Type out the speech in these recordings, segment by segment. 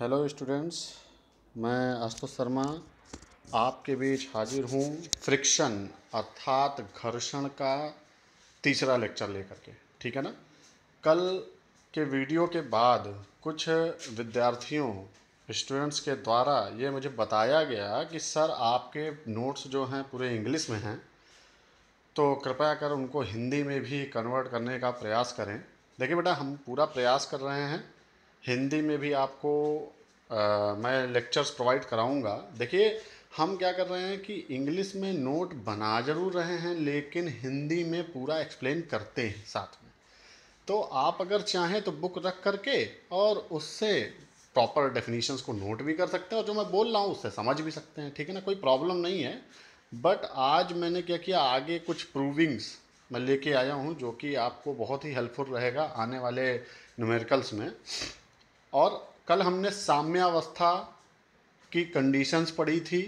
hello students मैं अस्तु शर्मा आपके बीच हाजिर हूँ फ्रिक्शन अर्थात घर्षण का तीसरा लेक्चर लेकर के ठीक है ना कल के वीडियो के बाद कुछ विद्यार्थियों स्टूडेंट्स के द्वारा ये मुझे बताया गया कि सर आपके नोट्स जो हैं पूरे इंग्लिश में हैं तो कृपया कर उनको हिंदी में भी कन्वर्ट करने का प्रयास करें देखिए बेटा हम पूरा प्रयास कर रहे हैं हिंदी में भी आपको आ, मैं लेक्चर्स प्रोवाइड कराऊंगा देखिए हम क्या कर रहे हैं कि इंग्लिश में नोट बना जरूर रहे हैं लेकिन हिंदी में पूरा एक्सप्लेन करते हैं साथ में तो आप अगर चाहें तो बुक रख करके और उससे प्रॉपर डेफिनेशंस को नोट भी कर सकते हैं और जो मैं बोल रहा हूँ उससे समझ भी सकते हैं ठीक है ना कोई प्रॉब्लम नहीं है बट आज मैंने क्या किया आगे कुछ प्रूविंग्स मैं लेके आया हूँ जो कि आपको बहुत ही हेल्पफुल रहेगा आने वाले न्यूमेरिकल्स में और कल हमने साम्यावस्था की कंडीशंस पढ़ी थी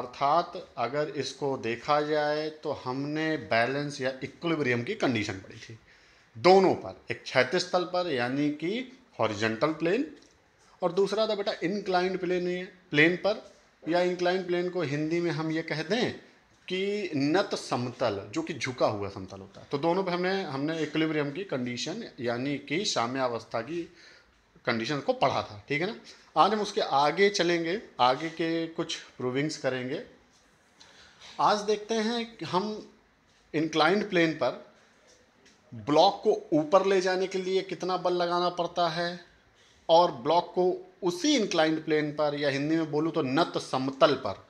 अर्थात अगर इसको देखा जाए तो हमने बैलेंस या इक्विलिब्रियम की कंडीशन पड़ी थी दोनों पर एक क्षैतिज तल पर यानी कि हॉरिजेंटल प्लेन और दूसरा था बेटा इनक्लाइंड प्लेन प्लेन पर या इंक्लाइंड प्लेन को हिंदी में हम ये कह दें कि नत समतल जो कि झुका हुआ समतल होता है तो दोनों पर हमने हमने इक्विलिब्रियम की कंडीशन यानी कि साम्यावस्था की कंडीशन को पढ़ा था ठीक है ना आज हम उसके आगे चलेंगे आगे के कुछ प्रूविंग्स करेंगे आज देखते हैं हम इंक्लाइंड प्लेन पर ब्लॉक को ऊपर ले जाने के लिए कितना बल लगाना पड़ता है और ब्लॉक को उसी इंक्लाइंड प्लेन पर या हिंदी में बोलूँ तो नत समतल पर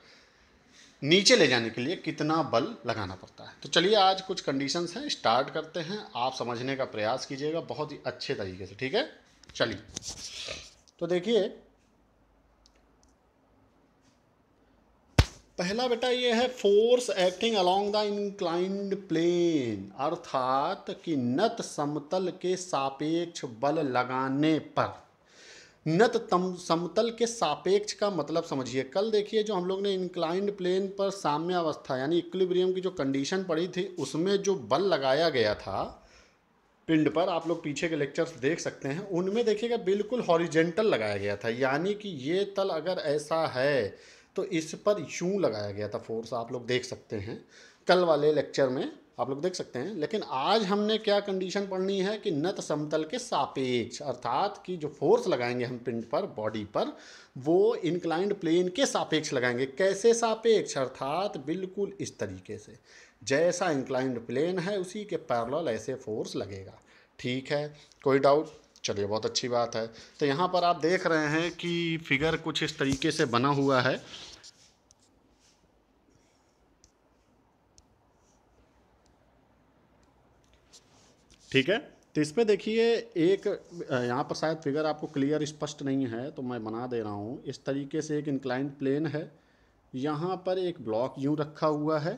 नीचे ले जाने के लिए कितना बल लगाना पड़ता है तो चलिए आज कुछ कंडीशंस हैं स्टार्ट करते हैं आप समझने का प्रयास कीजिएगा बहुत ही अच्छे तरीके से ठीक है चलिए तो देखिए पहला बेटा ये है force acting along the inclined plane अर्थात कि नत समतल के सापेक्ष बल लगाने पर नत तम समतल के सापेक्ष का मतलब समझिए कल देखिए जो हम लोग ने इंक्लाइंड प्लेन पर साम्य अवस्था यानी इक्विलिब्रियम की जो कंडीशन पड़ी थी उसमें जो बल लगाया गया था पिंड पर आप लोग पीछे के लेक्चर्स देख सकते हैं उनमें देखिएगा बिल्कुल हॉरिजेंटल लगाया गया था यानी कि ये तल अगर ऐसा है तो इस पर यूँ लगाया गया था फोर्स आप लोग देख सकते हैं कल वाले लेक्चर में आप लोग देख सकते हैं लेकिन आज हमने क्या कंडीशन पढ़नी है कि नत समतल के सापेक्ष अर्थात कि जो फोर्स लगाएंगे हम पिंड पर बॉडी पर वो इंक्लाइंड प्लेन के सापेक्ष लगाएंगे कैसे सापेक्ष अर्थात बिल्कुल इस तरीके से जैसा इंक्लाइंड प्लेन है उसी के पैरल ऐसे फोर्स लगेगा ठीक है कोई डाउट चलिए बहुत अच्छी बात है तो यहाँ पर आप देख रहे हैं कि फिगर कुछ इस तरीके से बना हुआ है ठीक है तो इसमें देखिए एक यहाँ पर शायद फिगर आपको क्लियर स्पष्ट नहीं है तो मैं बना दे रहा हूँ इस तरीके से एक इंक्लाइंड प्लेन है यहाँ पर एक ब्लॉक यूँ रखा हुआ है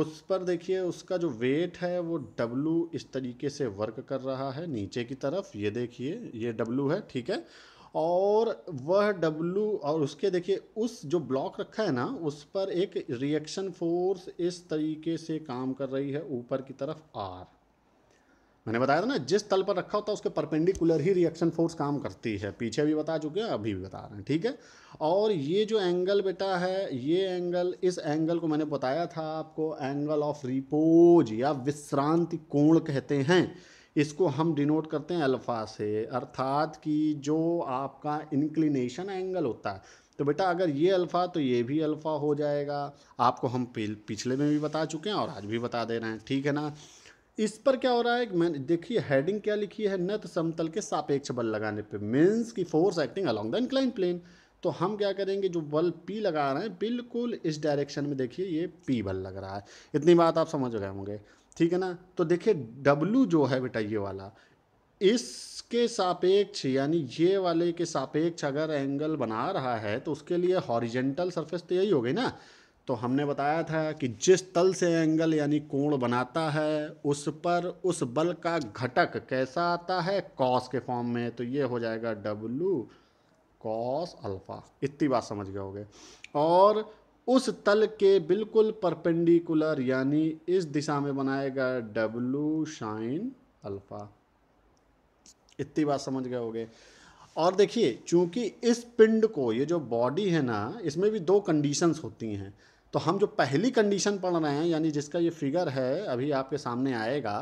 उस पर देखिए उसका जो वेट है वो डब्लू इस तरीके से वर्क कर रहा है नीचे की तरफ ये देखिए ये डब्लू है ठीक है और वह डब्लू और उसके देखिए उस जो ब्लॉक रखा है ना उस पर एक रिएक्शन फोर्स इस तरीके से काम कर रही है ऊपर की तरफ आर मैंने बताया था ना जिस तल पर रखा होता है उसके परपेंडिकुलर ही रिएक्शन फोर्स काम करती है पीछे भी बता चुके हैं अभी भी बता रहे हैं ठीक है और ये जो एंगल बेटा है ये एंगल इस एंगल को मैंने बताया था आपको एंगल ऑफ रिपोज या विश्रांति कोण कहते हैं इसको हम डिनोट करते हैं अल्फ़ा से अर्थात कि जो आपका इंक्लिनेशन एंगल होता है तो बेटा अगर ये अल्फ़ा तो ये भी अल्फ़ा हो जाएगा आपको हम पिछले में भी बता चुके हैं और आज भी बता दे रहे हैं ठीक है ना इस पर क्या हो रहा है मैंने देखिए हेडिंग क्या लिखी है नत समतल के सापेक्ष बल लगाने पे मीन्स की force acting along the incline plane तो हम क्या करेंगे जो बल पी लगा रहे हैं बिल्कुल इस डायरेक्शन में देखिए ये पी बल लग रहा है इतनी बात आप समझ गए होंगे ठीक है ना तो देखिए डब्लू जो है बेटा ये वाला इसके सापेक्ष यानी ये वाले के सापेक्ष अगर एंगल बना रहा है तो उसके लिए हॉरिजेंटल सरफेस तो यही हो गई ना तो हमने बताया था कि जिस तल से एंगल यानी कोण बनाता है उस पर उस बल का घटक कैसा आता है कॉस के फॉर्म में तो ये हो जाएगा डब्लू कॉस अल्फ़ा इतनी बात समझ गए होगे और उस तल के बिल्कुल परपेंडिकुलर यानी इस दिशा में बनाएगा डब्लू शाइन अल्फ़ा इतनी बात समझ गए होगे और देखिए चूंकि इस पिंड को ये जो बॉडी है ना इसमें भी दो कंडीशंस होती हैं तो हम जो पहली कंडीशन पढ़ रहे हैं यानी जिसका ये फिगर है अभी आपके सामने आएगा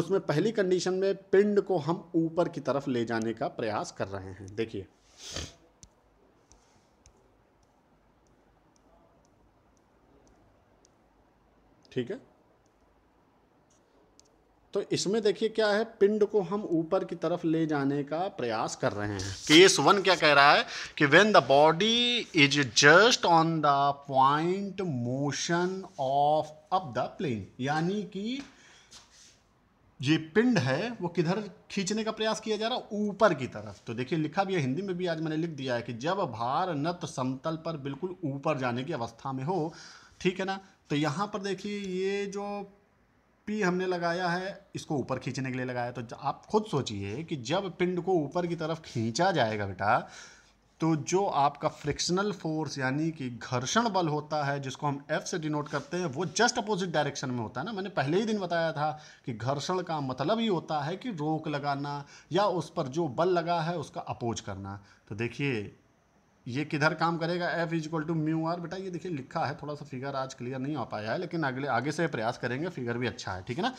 उसमें पहली कंडीशन में पिंड को हम ऊपर की तरफ ले जाने का प्रयास कर रहे हैं देखिए ठीक है तो इसमें देखिए क्या है पिंड को हम ऊपर की तरफ ले जाने का प्रयास कर रहे हैं केस वन क्या कह रहा है कि when the body is just on the point motion of up the plane यानी कि ये पिंड है वो किधर खींचने का प्रयास किया जा रहा है ऊपर की तरफ तो देखिए लिखा भी है हिंदी में भी आज मैंने लिख दिया है कि जब भार नत समतल पर बिल्कुल ऊपर जाने की अवस्था में हो ठीक है ना तो यहाँ पर देखिए ये जो पी हमने लगाया है इसको ऊपर खींचने के लिए लगाया तो आप खुद सोचिए कि जब पिंड को ऊपर की तरफ खींचा जाएगा बेटा तो जो आपका फ्रिक्शनल फोर्स यानी कि घर्षण बल होता है जिसको हम एफ से डिनोट करते हैं वो जस्ट अपोजिट डायरेक्शन में होता है ना मैंने पहले ही दिन बताया था कि घर्षण का मतलब ही होता है कि रोक लगाना या उस पर जो बल लगा है उसका अपोज करना तो देखिए ये किधर काम करेगा F is equal to mu R बेटा ये देखिए लिखा है थोड़ा सा फिगर आज क्लियर नहीं हो पाया है लेकिन अगले आगे से प्रयास करेंगे फिगर भी अच्छा है ठीक है ना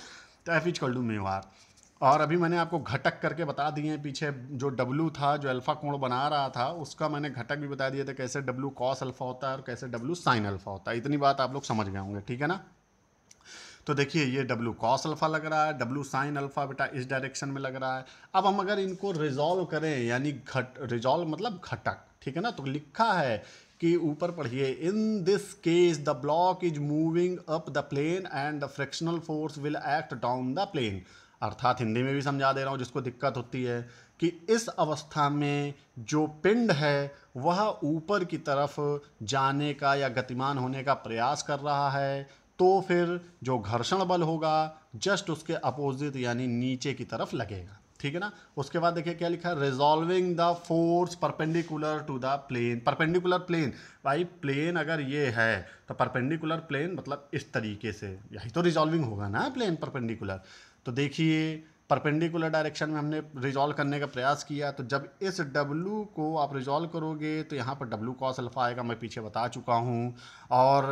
तो F is equal to mu R और अभी मैंने आपको घटक करके बता दिए हैं पीछे जो डब्लू था जो अल्फ़ा कोण बना रहा था उसका मैंने घटक भी बता दिया था कैसे डब्लू कॉस अल्फ़ा होता है और कैसे डब्लू साइन अल्फ़ा होता है इतनी बात आप लोग समझ गए होंगे ठीक है ना तो देखिए ये डब्लू कॉस अल्फ़ा लग रहा है डब्लू साइन अल्फ़ा बेटा इस डायरेक्शन में लग रहा है अब हम अगर इनको रिजॉल्व करें यानी घट रिजॉल्व मतलब घटक ठीक है ना तो लिखा है कि ऊपर पढ़िए in this case the block is moving up the plane and the frictional force will act down the plane अर्थात हिंदी में भी समझा दे रहा हूँ जिसको दिक्कत होती है कि इस अवस्था में जो पिंड है वह ऊपर की तरफ जाने का या गतिमान होने का प्रयास कर रहा है तो फिर जो घर्षण बल होगा जस्ट उसके अपोजिट यानी नीचे की तरफ लगेगा ठीक है ना उसके बाद देखिए क्या लिखा है resolving the force perpendicular to the plane perpendicular plane भाई प्लेन अगर ये है तो परपेंडिकुलर प्लेन मतलब इस तरीके से यही तो रिजॉल्विंग होगा ना प्लेन परपेंडिकुलर तो देखिए परपेंडिकुलर डायरेक्शन में हमने रिजॉल्व करने का प्रयास किया तो जब इस W को आप रिजॉल्व करोगे तो यहाँ पर W कॉस अल्फा आएगा मैं पीछे बता चुका हूँ और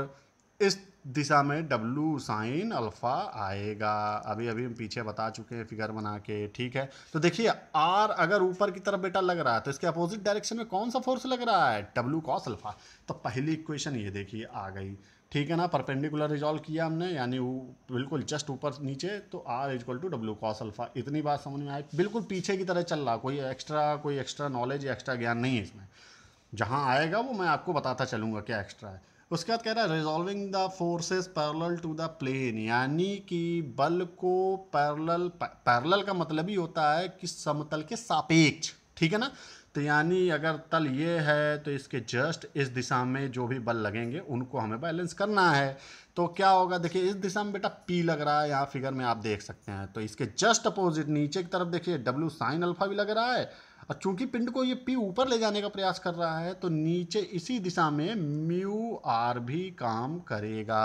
इस दिशा में W साइन अल्फ़ा आएगा अभी अभी हम पीछे बता चुके हैं फिगर बना के ठीक है तो देखिए R अगर ऊपर की तरफ बेटा लग रहा है तो इसके अपोजिट डायरेक्शन में कौन सा फोर्स लग रहा है W कॉस अल्फ़ा तो पहली इक्वेशन ये देखिए आ गई ठीक है ना परपेंडिकुलर रिजॉल्व किया हमने यानी वो बिल्कुल जस्ट ऊपर नीचे तो R is equal to W cos alpha इतनी बात समझ में आई बिल्कुल पीछे की तरह चल रहा कोई एक्स्ट्रा कोई एक्स्ट्रा नॉलेज एक्स्ट्रा ज्ञान नहीं है इसमें जहाँ आएगा वो मैं आपको बताता चलूँगा क्या एक्स्ट्रा है उसके बाद कह रहा है resolving the forces parallel to the plane यानी कि बल को पैरेलल पैरेलल का मतलब ही होता है कि समतल के सापेक्ष ठीक है ना तो यानी अगर तल ये है तो इसके जस्ट इस दिशा में जो भी बल लगेंगे उनको हमें बैलेंस करना है तो क्या होगा देखिए इस दिशा में बेटा पी लग रहा है यहाँ फिगर में आप देख सकते हैं तो इसके जस्ट अपोजिट नीचे की तरफ देखिए डब्ल्यू साइन अल्फा भी लग रहा है और चूंकि पिंड को ये पी ऊपर ले जाने का प्रयास कर रहा है तो नीचे इसी दिशा में म्यू आर भी काम करेगा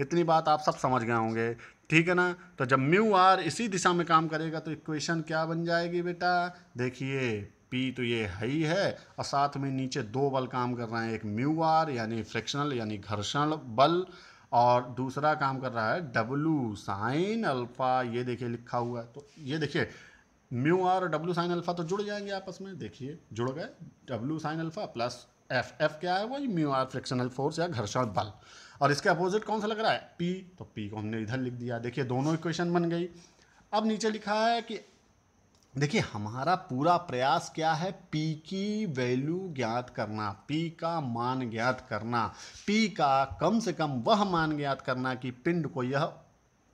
इतनी बात आप सब समझ गए होंगे ठीक है ना तो जब म्यू आर इसी दिशा में काम करेगा तो इक्वेशन क्या बन जाएगी बेटा देखिए पी तो ये है ही है और साथ में नीचे दो बल काम कर रहे हैं एक म्यू आर यानी फ्रिक्शनल यानी घर्षण बल और दूसरा काम कर रहा है डब्लू साइन अल्फा ये देखिए लिखा हुआ है तो ये देखिए mu R W sine alpha तो जुड़ जाएंगे आपस में देखिए जुड़ गए W sine alpha plus F F क्या है वही म्यू आर फ्रिक्शनल फोर्स या घर्षण बल और इसके अपोजिट कौन सा लग रहा है पी तो पी को हमने इधर लिख दिया देखिए दोनों इक्वेशन बन गई अब नीचे लिखा है कि देखिए हमारा पूरा प्रयास क्या है पी की वैल्यू ज्ञात करना पी का मान ज्ञात करना पी का कम से कम वह मान ज्ञात करना कि पिंड को यह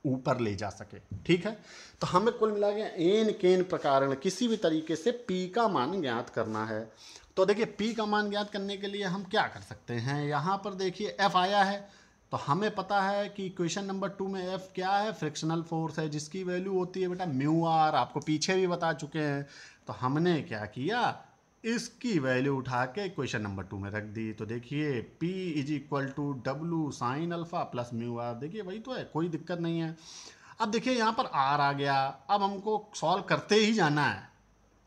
ऊपर ले जा सके ठीक है तो हमें कुल मिला के एन केन प्रकारण किसी भी तरीके से पी का मान ज्ञात करना है तो देखिए पी का मान ज्ञात करने के लिए हम क्या कर सकते हैं यहाँ पर देखिए एफ आया है तो हमें पता है कि क्वेश्चन नंबर टू में एफ क्या है फ्रिक्शनल फोर्स है जिसकी वैल्यू होती है बेटा म्यू आर आपको पीछे भी बता चुके हैं तो हमने क्या किया इसकी वैल्यू उठा के क्वेश्चन नंबर टू में रख दी तो देखिए P is equal to W sine alpha plus mu R देखिए वही तो है कोई दिक्कत नहीं है अब देखिए यहाँ पर आर आ गया अब हमको सॉल्व करते ही जाना है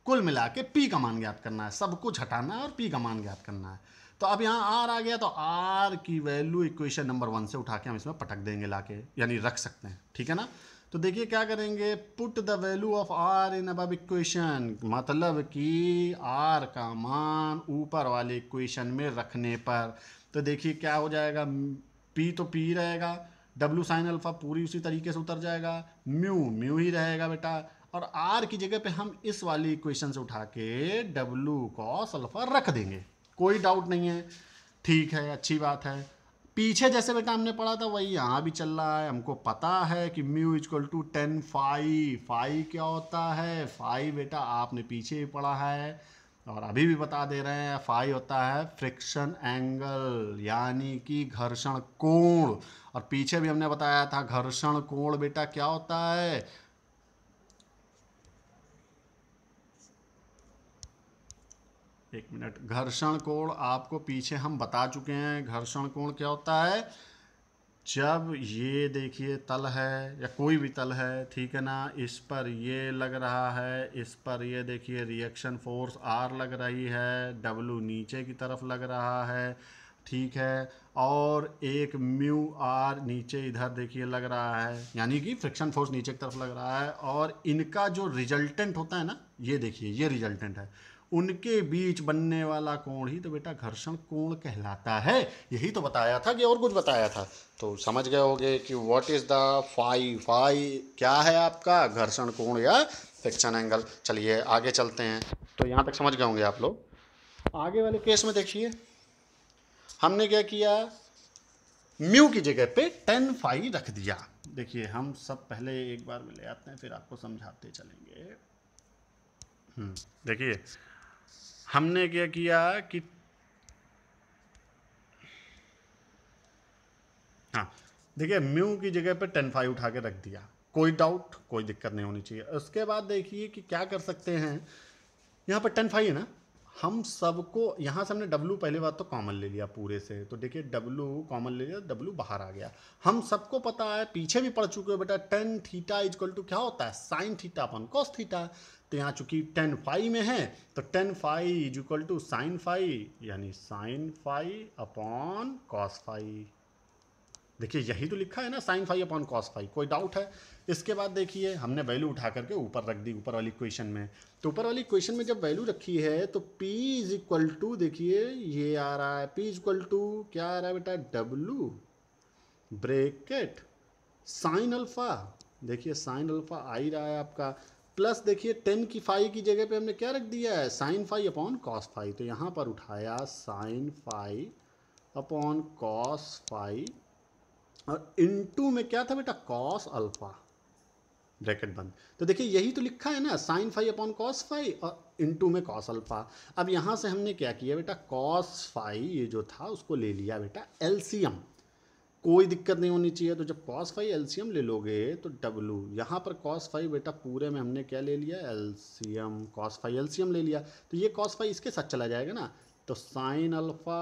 कुल मिला के पी का मान ज्ञात करना है सब कुछ हटाना है और पी का मान ज्ञात करना है तो अब यहाँ आर आ गया तो आर की वैल्यू इक्वेशन नंबर वन से उठा के हम इसमें पटक देंगे ला यानी रख सकते हैं ठीक है ना तो देखिए क्या करेंगे put the value of R in अब इक्वेशन मतलब कि आर का मान ऊपर वाले इक्वेशन में रखने पर तो देखिए क्या हो जाएगा पी तो पी रहेगा डब्लू साइन अल्फ़ा पूरी उसी तरीके से उतर जाएगा म्यू म्यू ही रहेगा बेटा और आर की जगह पे हम इस वाली इक्वेशन से उठा के डब्लू कॉस अल्फ़ा रख देंगे कोई डाउट नहीं है ठीक है अच्छी बात है पीछे जैसे बेटा हमने पढ़ा था वही यहाँ भी चल रहा है हमको पता है कि mu is equal to tan five five क्या होता है फाइव बेटा आपने पीछे भी पढ़ा है और अभी भी बता दे रहे हैं फाइव होता है फ्रिक्शन एंगल यानी कि घर्षण कोण और पीछे भी हमने बताया था घर्षण कोण बेटा क्या होता है एक मिनट घर्षण कोण आपको पीछे हम बता चुके हैं घर्षण कोण क्या होता है जब ये देखिए तल है या कोई भी तल है ठीक है ना इस पर ये लग रहा है इस पर ये देखिए रिएक्शन फोर्स आर लग रही है डब्लू नीचे की तरफ लग रहा है ठीक है और एक म्यू आर नीचे इधर देखिए लग रहा है यानी कि फ्रिक्शन फोर्स नीचे की तरफ लग रहा है और इनका जो रिजल्टेंट होता है ना ये देखिए ये रिजल्टेंट है उनके बीच बनने वाला कोण ही तो बेटा घर्षण कोण कहलाता है यही तो बताया था कि और कुछ बताया था तो समझ गए होगे कि what is the phi phi क्या है आपका घर्षण कोण या फिक्शन एंगल चलिए आगे चलते हैं तो यहाँ तक समझ गए होंगे आप लोग आगे वाले केस में देखिए हमने क्या किया म्यू की जगह पे टेन फाई रख दिया देखिए हम सब पहले एक बार में ले आते हैं फिर आपको समझाते चलेंगे हम्म, देखिए हमने क्या किया कि हाँ देखिए म्यू की जगह पे टेन फाइव उठा के रख दिया कोई डाउट कोई दिक्कत नहीं होनी चाहिए उसके बाद देखिए कि क्या कर सकते हैं यहाँ पर टेन फाइव है ना हम सबको यहाँ से हमने डब्लू पहले बात तो कॉमन ले लिया पूरे से तो देखिए डब्लू कॉमन ले लिया W बाहर आ गया हम सबको पता है पीछे भी पढ़ चुके हो बेटा टेन थीटा इजक्वल टू क्या होता है sine theta upon cos theta तो यहाँ चूंकि टेन फाइव में है तो tan five is equal to sine five यानी sine five upon cos five देखिए यही तो लिखा है ना sine five upon cos five कोई डाउट है इसके बाद देखिए हमने वैल्यू उठा करके ऊपर रख दी ऊपर वाली क्वेश्चन में तो ऊपर वाली क्वेश्चन में जब वैल्यू रखी है तो p इज इक्वल टू देखिए ये आ रहा है p इज इक्वल टू क्या आ रहा है बेटा w ब्रेकेट साइन अल्फ़ा देखिए साइन अल्फ़ा आ ही रहा है आपका प्लस देखिए टेन की फाइव की जगह पे हमने क्या रख दिया है sine five upon cos five तो यहाँ पर उठाया sine five upon cos five और टू में क्या था बेटा कॉस अल्फा ब्रैकेट बंद तो देखिए यही तो लिखा है ना sine five upon cos five और टू में कॉस अल्फा अब यहाँ से हमने क्या किया बेटा कॉस फाइव ये जो था उसको ले लिया बेटा एलसीएम कोई दिक्कत नहीं होनी चाहिए तो जब कॉस फाइव एलसीएम ले लोगे तो डब्लू यहाँ पर कॉस फाइव बेटा पूरे में हमने क्या ले लिया एलसीएम कॉस फाइव एलसीएम ले लिया तो ये कॉस फाइव इसके साथ चला जाएगा ना तो sine alpha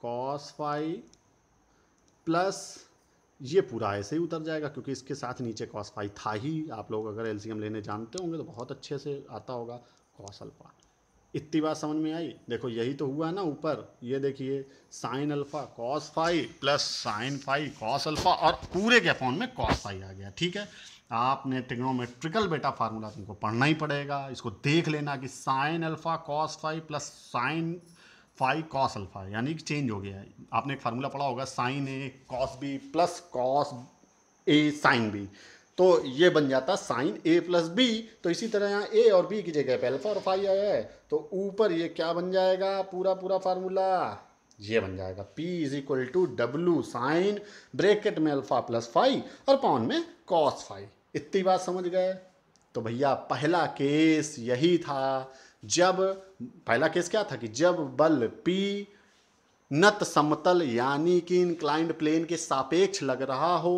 cos five plus ये पूरा ऐसे ही उतर जाएगा क्योंकि इसके साथ नीचे कॉस फाई था ही आप लोग अगर एलसीएम लेने जानते होंगे तो बहुत अच्छे से आता होगा कॉस अल्फ़ा इतनी बात समझ में आई देखो यही तो हुआ ना ऊपर ये देखिए sine alpha cos phi plus sine phi cos alpha और पूरे के फॉर्म में कॉस फाई आ गया ठीक है आपने टिग्नोमेट्रिकल बेटा फार्मूला तुमको पढ़ना ही पड़ेगा इसको देख लेना कि sine alpha cos phi plus sine five cos alpha यानी कि चेंज हो गया है आपने एक फार्मूला पढ़ा होगा sine A cos B plus cos A sine B तो ये बन जाता साइन ए प्लस बी तो इसी तरह यहाँ ए और बी की जगह पे अल्फा और फाइव आया है तो ऊपर ये क्या बन जाएगा पूरा पूरा फार्मूला ये बन जाएगा P is equal to W sine bracket में अल्फा प्लस फाइव और पाउन में कॉस फाइव इतनी बात समझ गए तो भैया पहला केस यही था जब पहला केस क्या था कि जब बल पी नत समतल यानी कि इंक्लाइंड प्लेन के सापेक्ष लग रहा हो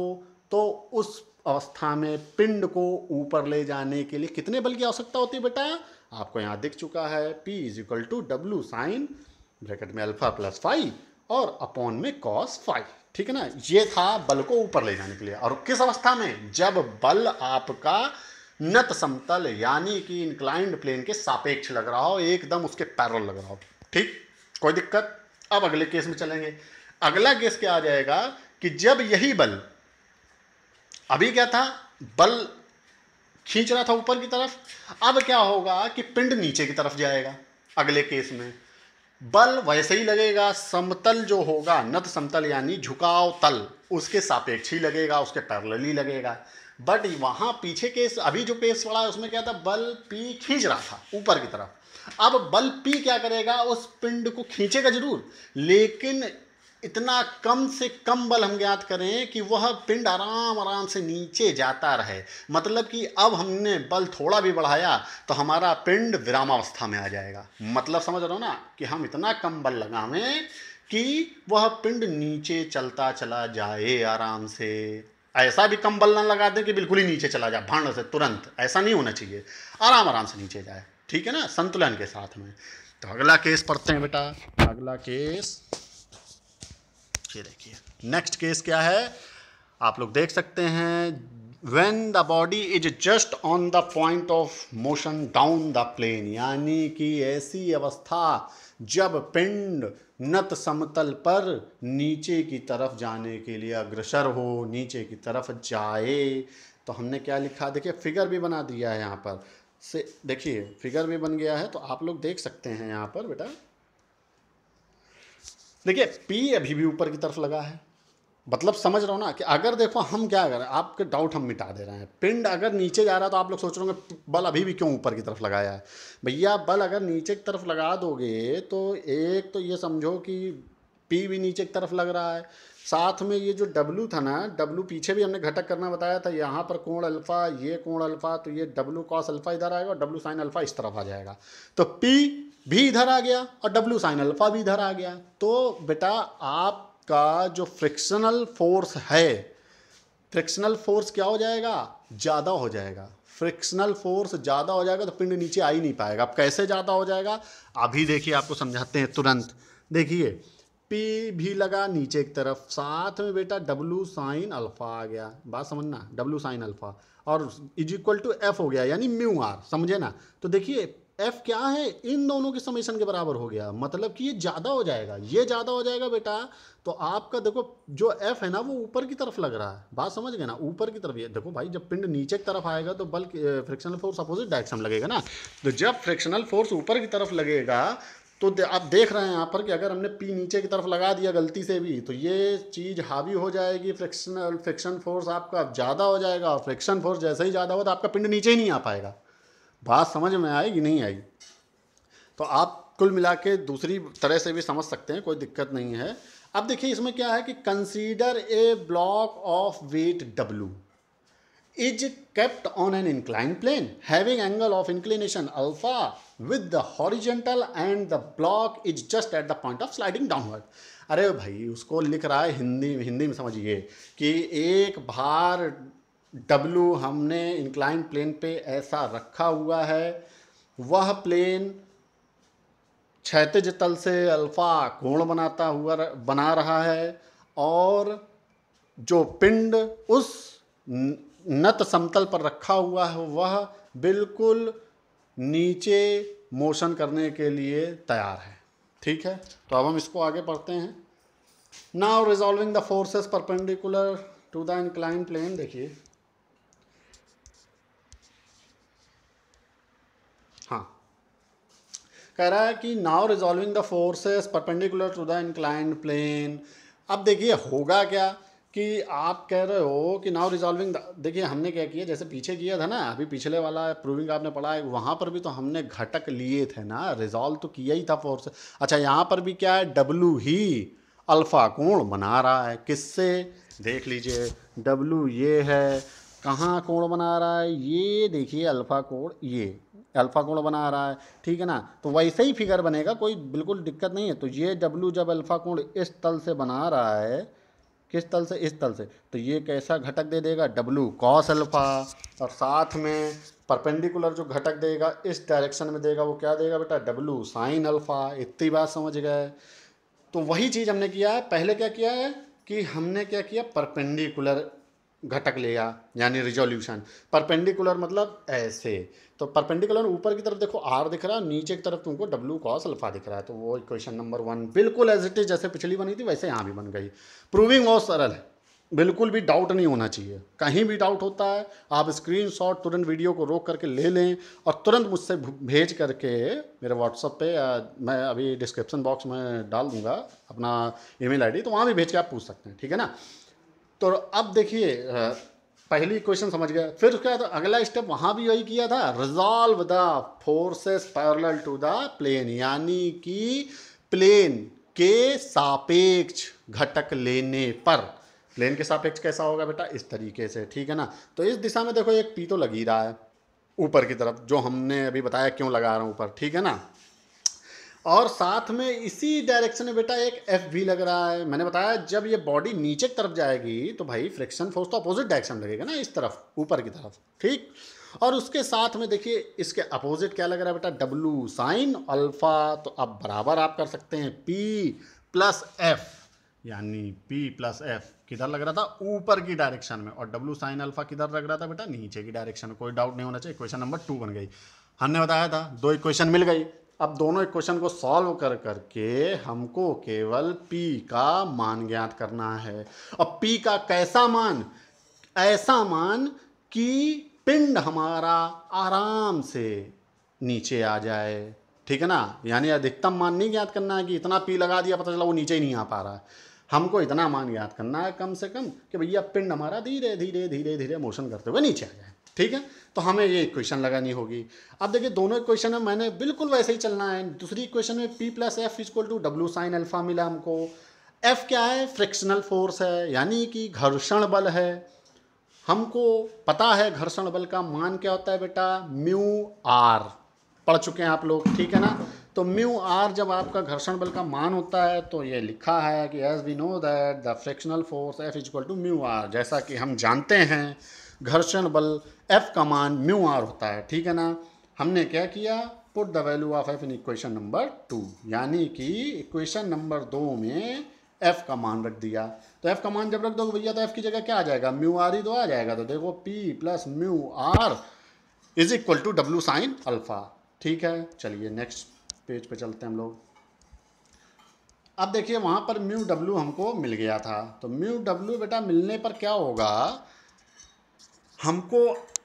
तो उस अवस्था में पिंड को ऊपर ले जाने के लिए कितने बल की आवश्यकता होती है बेटा आपको यहाँ दिख चुका है P is equal to W sine bracket में अल्फा प्लस फाइव और अपॉन में कॉस फाइव ठीक है ना ये था बल को ऊपर ले जाने के लिए और किस अवस्था में जब बल आपका नत समतल यानी कि इंक्लाइंड प्लेन के सापेक्ष लग रहा हो एकदम उसके पैरल लग रहा हो ठीक कोई दिक्कत अब अगले केस में चलेंगे अगला केस क्या आ जाएगा कि जब यही बल अभी क्या था बल खींच रहा था ऊपर की तरफ अब क्या होगा कि पिंड नीचे की तरफ जाएगा अगले केस में बल वैसे ही लगेगा समतल जो होगा नत समतल यानी झुकाव तल उसके सापेक्ष ही लगेगा उसके पैरल ही लगेगा बट वहाँ पीछे केस अभी जो पेस पड़ा है उसमें क्या था बल पी खींच रहा था ऊपर की तरफ अब बल पी क्या करेगा उस पिंड को खींचेगा जरूर लेकिन इतना कम से कम बल हम ज्ञात करें कि वह पिंड आराम आराम से नीचे जाता रहे मतलब कि अब हमने बल थोड़ा भी बढ़ाया तो हमारा पिंड विरामावस्था में आ जाएगा मतलब समझ रहे हो ना कि हम इतना कम बल लगावें कि वह पिंड नीचे चलता चला जाए आराम से ऐसा भी कंबल ना लगा दें कि बिल्कुल ही नीचे चला जाए भांड से तुरंत ऐसा नहीं होना चाहिए आराम आराम से नीचे जाए ठीक है ना संतुलन के साथ में तो अगला केस पढ़ते हैं बेटा अगला केस ये देखिए नेक्स्ट केस क्या है आप लोग देख सकते हैं when the body is just on the point of motion down the plane यानी कि ऐसी अवस्था जब पिंड नत समतल पर नीचे की तरफ जाने के लिए अग्रसर हो नीचे की तरफ जाए तो हमने क्या लिखा देखिए फिगर भी बना दिया है यहाँ पर से देखिए फिगर भी बन गया है तो आप लोग देख सकते हैं यहाँ पर बेटा देखिए पी अभी भी ऊपर की तरफ लगा है मतलब समझ रहा हो ना कि अगर देखो हम क्या कर आपके डाउट हम मिटा दे रहे हैं पिंड अगर नीचे जा रहा है तो आप लोग सोच रहे होंगे बल अभी भी क्यों ऊपर की तरफ लगाया है भैया बल अगर नीचे की तरफ लगा दोगे तो एक तो ये समझो कि पी भी नीचे की तरफ लग रहा है साथ में ये जो डब्लू था ना डब्लू पीछे भी हमने घटक करना बताया था यहाँ पर कोण अल्फ़ा ये कोण अल्फ़ा तो ये डब्लू कॉस अल्फ़ा इधर आएगा और डब्लू साइन अल्फ़ा इस तरफ आ जाएगा तो पी भी इधर आ गया और डब्लू साइन अल्फ़ा भी इधर आ गया तो बेटा आप का जो फ्रिक्शनल फोर्स है फ्रिक्शनल फोर्स क्या हो जाएगा ज़्यादा हो जाएगा फ्रिक्शनल फोर्स ज़्यादा हो जाएगा तो पिंड नीचे आ ही नहीं पाएगा अब कैसे ज़्यादा हो जाएगा अभी देखिए आपको समझाते हैं तुरंत देखिए पी भी लगा नीचे की तरफ साथ में बेटा डब्लू साइन अल्फ़ा आ गया बात समझना डब्लू साइन अल्फ़ा और इज इक्वल टू एफ हो गया यानी म्यू आर समझे ना तो देखिए एफ क्या है इन दोनों के समीशन के बराबर हो गया मतलब कि ये ज़्यादा हो जाएगा ये ज़्यादा हो जाएगा बेटा तो आपका देखो जो एफ है ना वो ऊपर की तरफ लग रहा है बात समझ गए ना ऊपर की तरफ ये देखो भाई जब पिंड नीचे की तरफ आएगा तो बल्क फ्रिक्शनल फोर्स अपोजिट डायरेक्शन लगेगा ना तो जब फ्रिक्शनल फोर्स ऊपर की तरफ लगेगा तो दे, आप देख रहे हैं यहाँ पर कि अगर हमने पी नीचे की तरफ लगा दिया गलती से भी तो ये चीज़ हावी हो जाएगी फ्रिक्शनल फ्रिक्शन फोर्स आपका ज़्यादा हो जाएगा और फ्रिक्शन फोर्स जैसे ही ज़्यादा हो तो आपका पिंड नीचे ही नहीं आ पाएगा बात समझ में आएगी नहीं आएगी तो आप कुल मिला के दूसरी तरह से भी समझ सकते हैं कोई दिक्कत नहीं है अब देखिए इसमें क्या है कि consider a block of weight W is kept on an incline plane having angle of inclination alpha with the horizontal and the block is just at the point of sliding downward अरे भाई उसको लिख रहा है हिंदी हिंदी में समझिए कि एक भार डब्लू हमने इंक्लाइन प्लेन पे ऐसा रखा हुआ है वह प्लेन क्षैतिज तल से अल्फ़ा कोण बनाता हुआ बना रहा है और जो पिंड उस नत समतल पर रखा हुआ है वह बिल्कुल नीचे मोशन करने के लिए तैयार है ठीक है तो अब हम इसको आगे पढ़ते हैं now resolving the forces perpendicular to the incline plane देखिए कह रहा है कि now resolving the forces perpendicular to the inclined plane अब देखिए होगा क्या कि आप कह रहे हो कि नाउ रिजॉल्विंग देखिए हमने क्या किया जैसे पीछे किया था ना अभी पिछले वाला प्रूविंग आपने पढ़ा है वहाँ पर भी तो हमने घटक लिए थे ना रिजॉल्व तो किया ही था फोर्स अच्छा यहाँ पर भी क्या है डब्लू ही अल्फ़ा कोण बना रहा है किससे देख लीजिए डब्लू ये है कहाँ कोण बना रहा है ये देखिए अल्फ़ा कोण ये अल्फ़ा कोण बना रहा है ठीक है ना तो वैसे ही फिगर बनेगा कोई बिल्कुल दिक्कत नहीं है तो ये डब्ल्यू जब अल्फ़ा कोण इस तल से बना रहा है किस तल से इस तल से तो ये कैसा घटक दे देगा डब्लू कॉस अल्फ़ा और साथ में परपेंडिकुलर जो घटक देगा इस डायरेक्शन में देगा वो क्या देगा बेटा डब्लू साइन अल्फ़ा इतनी बात समझ गए तो वही चीज़ हमने किया है पहले क्या किया है कि हमने क्या किया परपेंडिकुलर घटक लेगा यानी रिजोल्यूशन परपेंडिकुलर मतलब ऐसे तो परपेंडिकुलर ऊपर की तरफ देखो आर दिख रहा है नीचे की तरफ तुमको डब्ल्यू कॉस अल्फा दिख रहा है तो वो इक्वेशन नंबर वन बिल्कुल एज इट इज जैसे पिछली बनी थी वैसे यहाँ भी बन गई प्रूविंग बहुत सरल है बिल्कुल भी डाउट नहीं होना चाहिए कहीं भी डाउट होता है आप स्क्रीन तुरंत वीडियो को रोक करके ले लें और तुरंत मुझसे भेज करके मेरे व्हाट्सअप पे मैं अभी डिस्क्रिप्शन बॉक्स में डाल दूंगा अपना ईमेल आईडी तो वहाँ भी भेज के आप पूछ सकते हैं ठीक है ना तो अब देखिए पहली क्वेश्चन समझ गया फिर उसके बाद तो अगला स्टेप वहाँ भी वही किया था resolve the forces parallel to the plane यानी कि प्लेन के सापेक्ष घटक लेने पर प्लेन के सापेक्ष कैसा होगा बेटा इस तरीके से ठीक है ना तो इस दिशा में देखो एक पी तो लगी रहा है ऊपर की तरफ जो हमने अभी बताया क्यों लगा रहा हूँ ऊपर ठीक है ना और साथ में इसी डायरेक्शन में बेटा एक एफ भी लग रहा है मैंने बताया जब ये बॉडी नीचे की तरफ जाएगी तो भाई फ्रिक्शन फोर्स तो अपोजिट डायरेक्शन लगेगा ना इस तरफ ऊपर की तरफ ठीक और उसके साथ में देखिए इसके अपोजिट क्या लग रहा है बेटा डब्लू साइन अल्फा तो अब बराबर आप कर सकते हैं पी प्लस एफ यानी पी प्लस एफ किधर लग रहा था ऊपर की डायरेक्शन में और डब्लू साइन अल्फा किधर लग रहा था बेटा नीचे की डायरेक्शन में कोई डाउट नहीं होना चाहिए क्वेश्चन नंबर टू बन गई हमने बताया था दो इक्वेशन मिल गई अब दोनों इक्वेशन को सॉल्व कर करके हमको केवल p का मान ज्ञात करना है अब p का कैसा मान ऐसा मान कि पिंड हमारा आराम से नीचे आ जाए ठीक है ना यानी अधिकतम मान नहीं ज्ञात करना है कि इतना पी लगा दिया पता चला वो नीचे ही नहीं आ पा रहा है हमको इतना मान ज्ञात करना है कम से कम कि भैया पिंड हमारा धीरे धीरे धीरे धीरे मोशन करते हुए नीचे आ जाए ठीक है तो हमें ये इक्वेशन लगानी होगी अब देखिए दोनों इक्वेशन में मैंने बिल्कुल वैसे ही चलना है दूसरी इक्वेशन में P plus F is equal to W sine alpha मिला हमको एफ क्या है फ्रिक्शनल फोर्स है यानी कि घर्षण बल है हमको पता है घर्षण बल का मान क्या होता है बेटा म्यू आर पढ़ चुके हैं आप लोग ठीक है ना तो म्यू आर जब आपका घर्षण बल का मान होता है तो ये लिखा है कि as we know that the frictional force F is equal to mu R जैसा कि हम जानते हैं घर्षण बल एफ का मान म्यू आर होता है ठीक है ना हमने क्या किया put the value of F in equation number two यानी कि इक्वेशन नंबर दो में एफ का मान रख दिया तो एफ का मान जब रख दोगे भैया तो एफ की जगह क्या आ जाएगा म्यू आर ही तो आ जाएगा तो देखो P plus mu R is equal to W sine alpha ठीक है चलिए नेक्स्ट पेज पे चलते हैं हम लोग अब देखिए वहाँ पर म्यू डब्ल्यू हमको मिल गया था तो म्यू डब्ल्यू बेटा मिलने पर क्या होगा हमको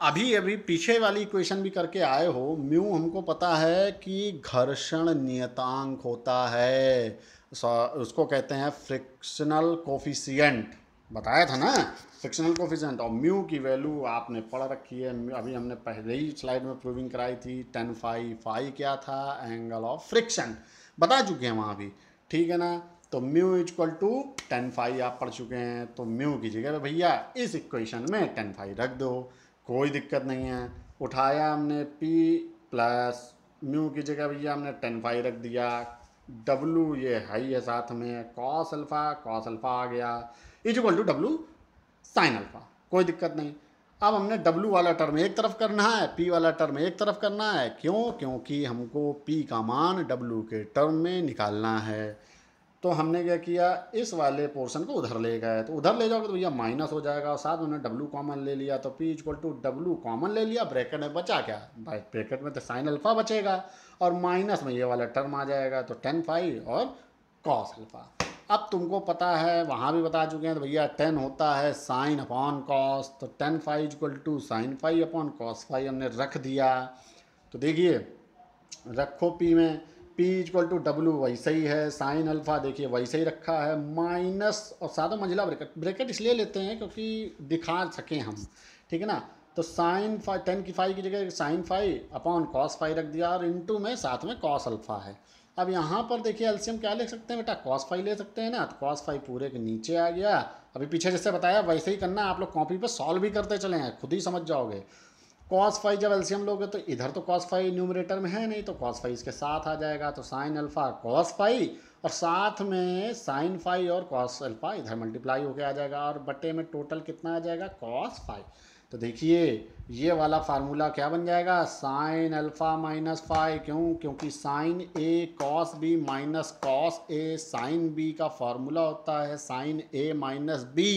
अभी अभी पीछे वाली इक्वेशन भी करके आए हो म्यू हमको पता है कि घर्षण नियतांक होता है उसको कहते हैं फ्रिक्शनल कोफिशियंट बताया था ना फ्रिक्शनल कोफिशियंट और म्यू की वैल्यू आपने पढ़ रखी है अभी हमने पहले ही स्लाइड में प्रूविंग कराई थी टेन फाइव फाइव क्या था एंगल ऑफ फ्रिक्शन बता चुके हैं वहाँ भी ठीक है ना तो mu is equal to tan phi आप पढ़ चुके हैं तो म्यू की जगह भैया इस इक्वेशन में टेन फाइव रख दो कोई दिक्कत नहीं है उठाया हमने पी प्लस म्यू की जगह भैया हमने टेन फाइव रख दिया डब्लू ये है है साथ में कॉस अल्फ़ा कॉस अल्फ़ा आ गया equal to W sine alpha कोई दिक्कत नहीं अब हमने W वाला टर्म एक तरफ करना है P वाला टर्म एक तरफ करना है क्यों क्योंकि हमको P का मान W के टर्म में निकालना है तो हमने क्या किया इस वाले पोर्शन को उधर ले गए तो उधर ले जाओगे तो भैया माइनस हो जाएगा और साथ में डब्लू कॉमन ले लिया तो P equal to W common ले लिया ब्रैकेट में बचा क्या भाई ब्रैकेट में तो साइन अल्फ़ा बचेगा और माइनस में ये वाला टर्म आ जाएगा तो टेन फाइव और कॉस अल्फ़ा अब तुमको पता है वहाँ भी बता चुके हैं तो भैया टेन होता है साइन अपॉन कॉस तो tan phi equal to sine five upon cos phi हमने रख दिया तो देखिए रखो पी में पी इजक्ल टू डब्ल्यू वैसे ही है साइन अल्फ़ा देखिए वैसे ही रखा है माइनस और सादा मंजिला ब्रैकेट ब्रैकेट इसलिए लेते हैं क्योंकि दिखा सकें हम ठीक है ना तो साइन फाइ टेन की फाइव की जगह sine five upon cos phi रख दिया और इंटू में साथ में कॉस अल्फ़ा है अब यहाँ पर देखिए एल्सियम क्या ले सकते हैं बेटा कॉस फाइव ले सकते हैं ना तो कॉस फाइव पूरे के नीचे आ गया अभी पीछे जैसे बताया वैसे ही करना आप लोग कॉपी पर सॉल्व भी करते चले हैं खुद ही समझ जाओगे कॉस फाइव जब एल्सियम लोगे तो इधर तो कॉस फाइव न्यूमरेटर में है नहीं तो कॉस फाइव इसके साथ आ जाएगा तो साइन अल्फ़ा कॉस फाइव और साथ में साइन फाइव और कॉस अल्फ़ा इधर मल्टीप्लाई होके आ जाएगा और बटे में टोटल कितना आ जाएगा कॉस फाइव तो देखिए ये वाला फार्मूला क्या बन जाएगा साइन अल्फ़ा माइनस फाइव क्यों क्योंकि sine A cos B minus cos A sine B का फार्मूला होता है साइन ए माइनस बी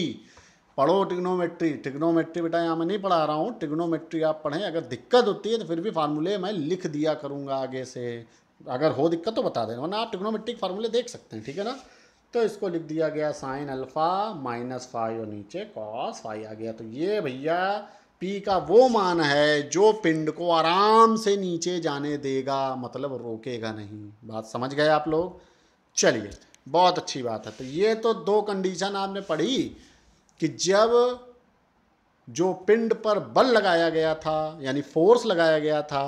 पढ़ो टिग्नोमेट्री टिग्नोमेट्री बेटा यहाँ मैं नहीं पढ़ा रहा हूँ टिग्नोमेट्री आप पढ़ें अगर दिक्कत होती है तो फिर भी फार्मूले मैं लिख दिया करूँगा आगे से अगर हो दिक्कत तो बता देना वरना आप टिग्नोमेट्रिक फार्मूले देख सकते हैं ठीक है ना तो इसको लिख दिया गया साइन अल्फ़ा माइनस फाइव और नीचे कॉस फाइव आ गया तो ये भैया पी का वो मान है जो पिंड को आराम से नीचे जाने देगा मतलब रोकेगा नहीं बात समझ गए आप लोग चलिए बहुत अच्छी बात है तो ये तो दो कंडीशन आपने पढ़ी कि जब जो पिंड पर बल लगाया गया था यानी फोर्स लगाया गया था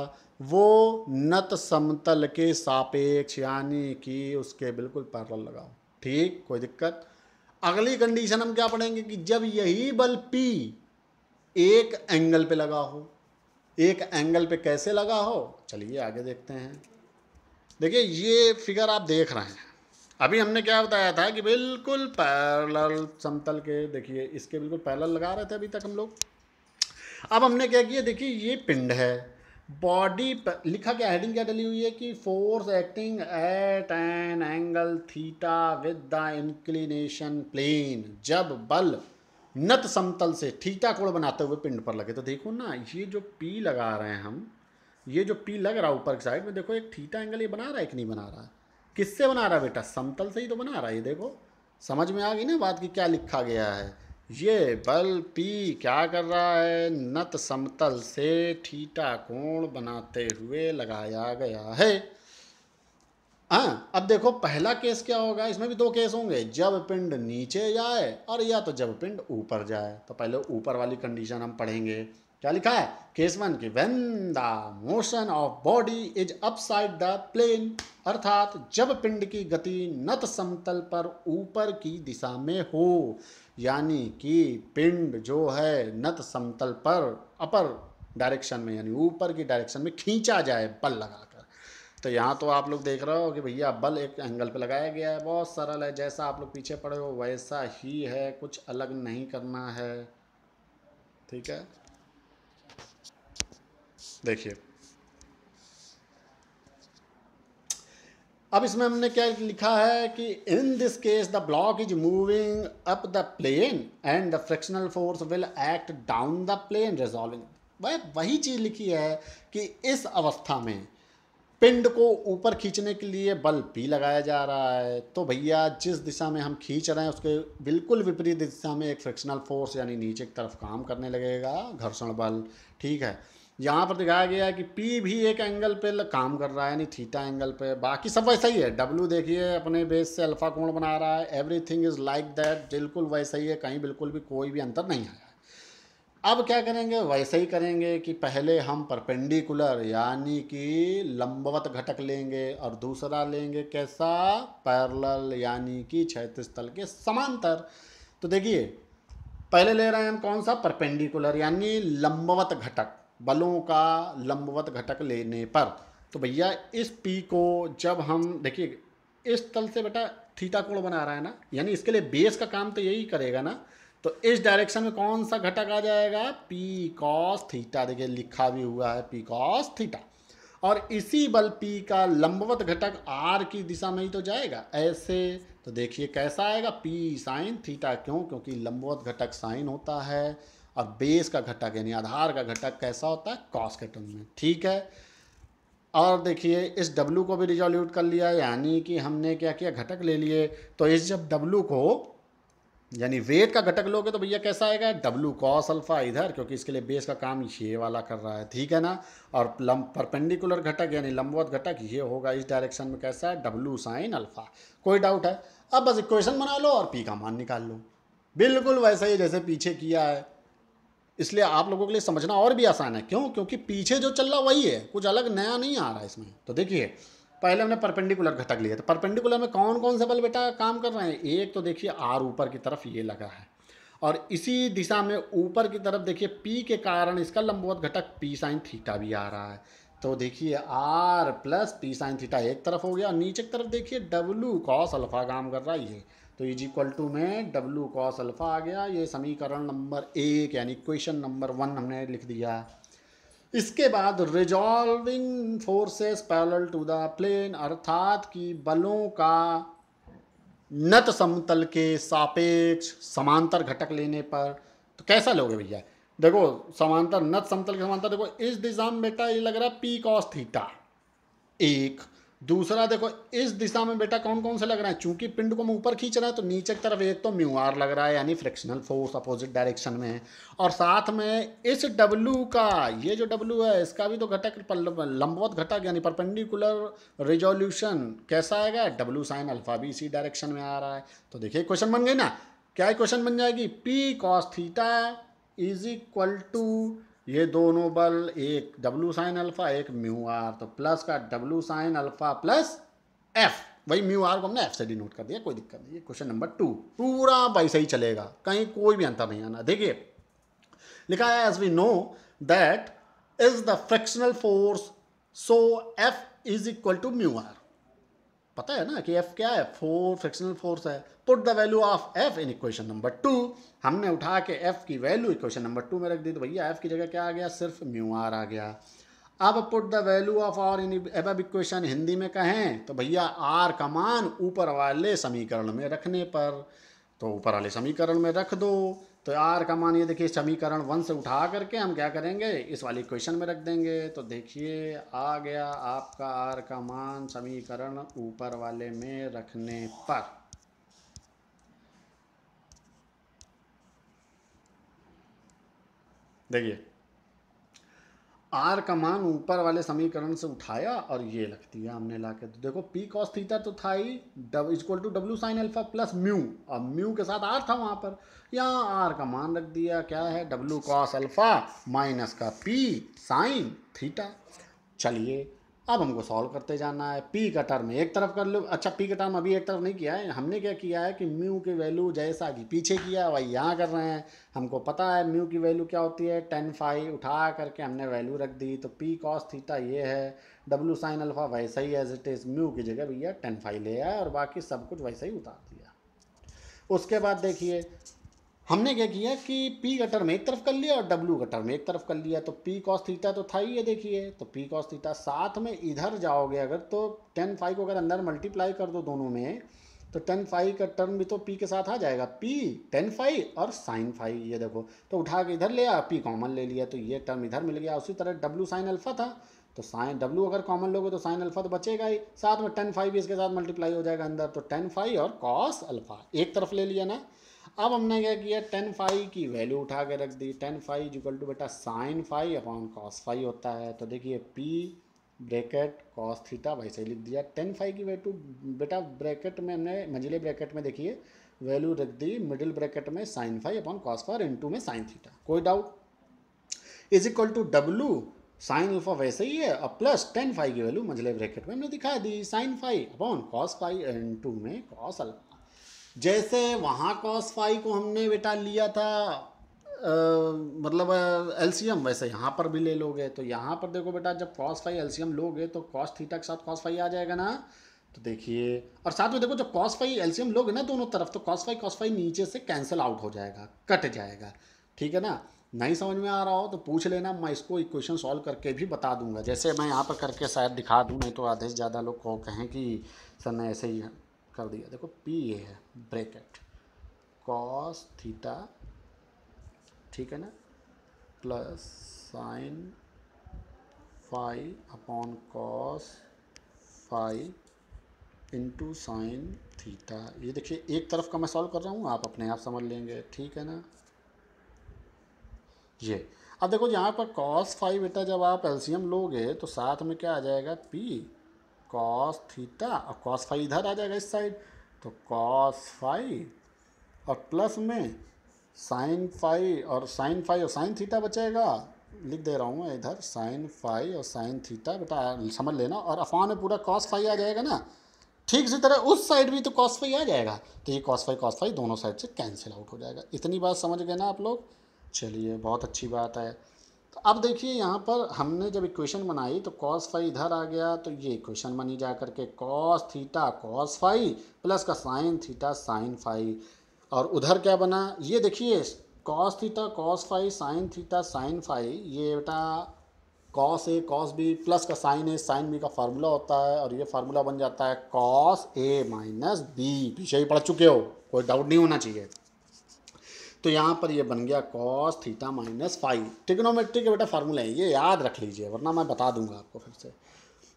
वो नत समतल के सापेक्ष यानी कि उसके बिल्कुल पैरल लगाओ ठीक कोई दिक्कत अगली कंडीशन हम क्या पढ़ेंगे कि जब यही बल पी एक एंगल पे लगा हो एक एंगल पे कैसे लगा हो चलिए आगे देखते हैं देखिए ये फिगर आप देख रहे हैं अभी हमने क्या बताया था कि बिल्कुल पैरल समतल के देखिए इसके बिल्कुल पैरल लगा रहे थे अभी तक हम लोग अब हमने क्या किया देखिए ये पिंड है बॉडी लिखा क्या हेडिंग क्या डली हुई है कि force acting at an angle theta with the inclination plane जब बल नत समतल से थीटा कोण बनाते हुए पिंड पर लगे तो देखो ना ये जो पी लगा रहे हैं हम ये जो पी लग रहा है ऊपर की साइड में देखो एक थीटा एंगल ये बना रहा है कि नहीं बना रहा है किससे बना रहा बेटा समतल से ही तो बना रहा ये देखो समझ में आ गई ना बात की क्या लिखा गया है ये बल पी क्या कर रहा है नत समतल से ठीटा कोण बनाते हुए लगाया गया है हाँ अब देखो पहला केस क्या होगा इसमें भी दो केस होंगे जब पिंड नीचे जाए और या तो जब पिंड ऊपर जाए तो पहले ऊपर वाली कंडीशन हम पढ़ेंगे क्या लिखा है केस वन की when the motion of body is upside the plane अर्थात जब पिंड की गति नत समतल पर ऊपर की दिशा में हो यानी कि पिंड जो है नत समतल पर अपर डायरेक्शन में यानी ऊपर की डायरेक्शन में खींचा जाए बल लगाकर तो यहाँ तो आप लोग देख रहे हो कि भैया बल एक एंगल पे लगाया गया है बहुत सरल है जैसा आप लोग पीछे पड़े हो वैसा ही है कुछ अलग नहीं करना है ठीक है देखिए अब इसमें हमने क्या लिखा है कि in this case the block is moving up the plane and the frictional force will act down the plane resolving वह वही चीज़ लिखी है कि इस अवस्था में पिंड को ऊपर खींचने के लिए बल पी लगाया जा रहा है तो भैया जिस दिशा में हम खींच रहे हैं उसके बिल्कुल विपरीत दिशा में एक फ्रिक्शनल फोर्स यानी नीचे की तरफ काम करने लगेगा घर्षण बल ठीक है यहाँ पर दिखाया गया है कि पी भी एक एंगल पे काम कर रहा है यानी थीटा एंगल पे बाकी सब वैसा ही है डब्लू देखिए अपने बेस से अल्फा कोण बना रहा है एवरीथिंग इज़ लाइक दैट बिल्कुल वैसा ही है कहीं बिल्कुल भी कोई भी अंतर नहीं आया अब क्या करेंगे वैसे ही करेंगे कि पहले हम परपेंडिकुलर यानी कि लंबवत घटक लेंगे और दूसरा लेंगे कैसा पैरल यानी कि क्षेत्र तल के समांतर तो देखिए पहले ले रहे हैं हम कौन सा परपेंडिकुलर यानी लंबवत घटक बलों का लंबवत घटक लेने पर तो भैया इस पी को जब हम देखिए इस तल से बेटा थीटा कोण बना रहा है ना यानी इसके लिए बेस का काम तो यही करेगा ना तो इस डायरेक्शन में कौन सा घटक आ जाएगा पी कॉस थीटा देखिए लिखा भी हुआ है पी कॉस थीटा और इसी बल पी का लंबवत घटक आर की दिशा में ही तो जाएगा ऐसे तो देखिए कैसा आएगा पी साइन थीटा क्यों क्योंकि लंबवत घटक साइन होता है और बेस का घटक यानी आधार का घटक कैसा होता है कॉस के टर्म में ठीक है और देखिए इस डब्लू को भी रिजोल्यूट कर लिया यानी कि हमने क्या किया घटक ले लिए तो इस जब डब्लू को यानी वेट का घटक लोगे तो भैया कैसा आएगा डब्लू कॉस अल्फा इधर क्योंकि इसके लिए बेस का काम ये वाला कर रहा है ठीक है ना और लम परपेंडिकुलर घटक यानी लंबवत घटक ये होगा इस डायरेक्शन में कैसा है डब्लू साइन अल्फा कोई डाउट है अब बस इक्वेशन बना लो और पी का मान निकाल लो बिल्कुल वैसा ही जैसे पीछे किया है इसलिए आप लोगों के लिए समझना और भी आसान है क्यों क्योंकि पीछे जो चल रहा वही है कुछ अलग नया नहीं आ रहा है इसमें तो देखिए पहले हमने परपेंडिकुलर घटक लिया तो परपेंडिकुलर में कौन कौन से बल बेटा काम कर रहे हैं एक तो देखिए आर ऊपर की तरफ ये लगा है और इसी दिशा में ऊपर की तरफ देखिए पी के कारण इसका लंबवत घटक पी साइन थीटा भी आ रहा है तो देखिए R plus P sine theta एक तरफ हो गया और नीचे की तरफ देखिए डब्लू कॉस अल्फा काम कर रहा है ये तो इज इक्वल टू में डब्लू कॉस अल्फ़ा आ गया ये समीकरण नंबर एक यानी क्वेश्चन नंबर वन हमने लिख दिया इसके बाद resolving forces parallel to the plane अर्थात कि बलों का नत समतल के सापेक्ष समांतर घटक लेने पर तो कैसा लोगे भैया देखो समांतर नत समतल के समांतर देखो इस दिशा में बेटा ये लग रहा है पी कॉस थीटा एक दूसरा देखो इस दिशा में बेटा कौन कौन से लग रहा है चूंकि पिंड को हम ऊपर खींच रहे हैं तो नीचे की तरफ एक तो म्यू आर लग रहा है यानी फ्रिक्शनल फोर्स अपोजिट डायरेक्शन में है और साथ में इस डब्लू का ये जो डब्लू है इसका भी तो घटक लंबवत घटक यानी परपेंडिकुलर रिजोल्यूशन कैसा आएगा डब्लू साइन अल्फा भी इसी डायरेक्शन में आ रहा है तो देखिए क्वेश्चन बन गई ना क्या क्वेश्चन बन जाएगी P cos theta is equal to ये दोनों बल एक डब्लू साइन अल्फ़ा एक म्यू आर तो प्लस का W sine alpha plus F वही म्यू आर को हमने एफ से डिनोट कर दिया कोई दिक्कत नहीं है क्वेश्चन नंबर टू पूरा वैसे ही चलेगा कहीं कोई भी अंतर नहीं आना देखिए लिखा है as we know that is the frictional force so F is equal to mu R पता है ना कि एफ क्या है फोर फ्रिक्शनल फोर्स है put the value of F in equation number two हमने उठा के एफ की वैल्यू इक्वेशन नंबर टू में रख दी तो भैया एफ की जगह क्या आ गया सिर्फ म्यू आर आ गया अब put the value of R in एब इक्वेशन हिंदी में कहें तो भैया आर का मान ऊपर वाले समीकरण में रखने पर तो ऊपर वाले समीकरण में रख दो तो आर का मान ये देखिए समीकरण वन से उठा करके हम क्या करेंगे इस वाली क्वेश्चन में रख देंगे तो देखिए आ गया आपका आर का मान समीकरण ऊपर वाले में रखने पर देखिए आर का मान ऊपर वाले समीकरण से उठाया और ये रख दिया हमने ला के तो देखो पी कॉस थीटा तो था ही डब is equal to W sine alpha plus mu अब म्यू के साथ आर था वहाँ पर यहाँ आर का मान रख दिया क्या है डब्ल्यू कॉस अल्फा माइनस का पी साइन थीटा चलिए अब हमको सॉल्व करते जाना है पी का टर्म एक तरफ कर लो अच्छा पी का टर्म अभी एक तरफ नहीं किया है हमने क्या किया है कि म्यू की वैल्यू जैसा कि पीछे किया है वही यहाँ कर रहे हैं हमको पता है म्यू की वैल्यू क्या होती है टेन फाइव उठा करके हमने वैल्यू रख दी तो पी कॉस थीटा ये है डब्ल्यू साइन अल्फा वैसा ही एज इट इज़ म्यू की जगह भैया टेन फाइव ले आया और बाकी सब कुछ वैसा ही उतार दिया उसके बाद देखिए हमने क्या किया कि पी गटर में एक तरफ कर लिया और डब्ल्यू गटर में एक तरफ कर लिया तो पी कॉस थीटा तो था ही ये देखिए तो पी कॉस थीटा साथ में इधर जाओगे अगर तो टेन फाइव को अगर अंदर मल्टीप्लाई कर दो दोनों में तो टेन फाइव का टर्म भी तो पी के साथ आ जाएगा पी टेन फाइव और साइन फाइव ये देखो तो उठा के इधर लिया पी कॉमन ले लिया तो ये टर्म इधर मिल गया उसी तरह डब्लू साइन अल्फा था तो साइन डब्ल्यू अगर कॉमन लोगे तो साइन अल्फा तो बचेगा ही साथ में टेन फाइव इसके साथ मल्टीप्लाई हो जाएगा अंदर तो टेन फाइव और कॉस अल्फा एक तरफ ले लिया ना अब हमने क्या किया टेन फाई की वैल्यू उठा के रख दी टेन फाई इजिकल टू बेटा sine phi upon cos phi होता है तो देखिए पी ब्रैकेट कॉस थीटा वैसे ही लिख दिया टेन फाई की वैल्यू बेटा ब्रैकेट में हमने मंझले ब्रैकेट में देखिए वैल्यू रख दी मिडिल ब्रैकेट में sine phi upon cos in into में साइन थीटा कोई doubt is equal to W sine alpha वैसे ही है और प्लस टेन फाइव की वैल्यू मंझले ब्रैकेट में हमने दिखा दी sine five upon cos five into में कॉस अल्फा जैसे वहाँ कॉस फाई को हमने बेटा लिया था आ, मतलब एलसीएम वैसे यहाँ पर भी ले लोगे तो यहाँ पर देखो बेटा जब कॉस फाई एलसीएम लोगे तो कॉस थीटा के साथ कॉस फाइव आ जाएगा ना तो देखिए और साथ में देखो जब कॉस फाइव एलसीएम लोगे ना दोनों तरफ तो कॉस फाइव कॉस फाई नीचे से कैंसिल आउट हो जाएगा कट जाएगा ठीक है ना नहीं समझ में आ रहा हो तो पूछ लेना मैं इसको इक्वेशन सॉल्व करके भी बता दूंगा जैसे मैं यहाँ पर करके शायद दिखा दूँ नहीं तो आधे से ज़्यादा लोग को कहें कि सर मैं ऐसे ही कर दिया देखो पी ये है ब्रैकेट कॉस थीटा ठीक है ना plus sine phi upon cos phi into sine theta ये देखिए एक तरफ का मैं सॉल्व कर रहा हूँ आप अपने आप समझ लेंगे ठीक है ना ये अब देखो यहाँ पर कॉस फाइव बेटा जब आप एल्सियम लोगे तो साथ में क्या आ जाएगा पी कॉस थीटा और कॉस फाइव इधर आ जाएगा इस साइड तो कॉस फाइव और प्लस में साइन फाइव और साइन फाइव और साइन थीटा बचेगा लिख दे रहा हूँ मैं इधर साइन फाइव और साइन थीटा बेटा समझ लेना और अफवाह में पूरा कॉस फाइव आ जाएगा ना ठीक इसी तरह उस साइड भी तो कॉस फाइव आ जाएगा तो ये कॉस फाइव कॉस फाइव दोनों साइड से कैंसिल आउट हो जाएगा इतनी बात समझ गए ना आप लोग चलिए बहुत अच्छी बात है तो अब देखिए यहाँ पर हमने जब इक्वेशन बनाई तो कॉस फाई इधर आ गया तो ये इक्वेशन बनी जा करके cos theta cos phi plus का साइन थीटा साइन फाई और उधर क्या बना ये देखिए cos theta cos phi sine theta sine phi ये बेटा cos A cos B plus का साइन ए साइन बी का फार्मूला होता है और ये फार्मूला बन जाता है कॉस ए माइनस बी पीछे ही पढ़ चुके हो कोई डाउट नहीं होना चाहिए तो यहाँ पर ये बन गया cos theta minus phi trigonometry के बेटा फार्मूला है ये याद रख लीजिए वरना मैं बता दूंगा आपको फिर से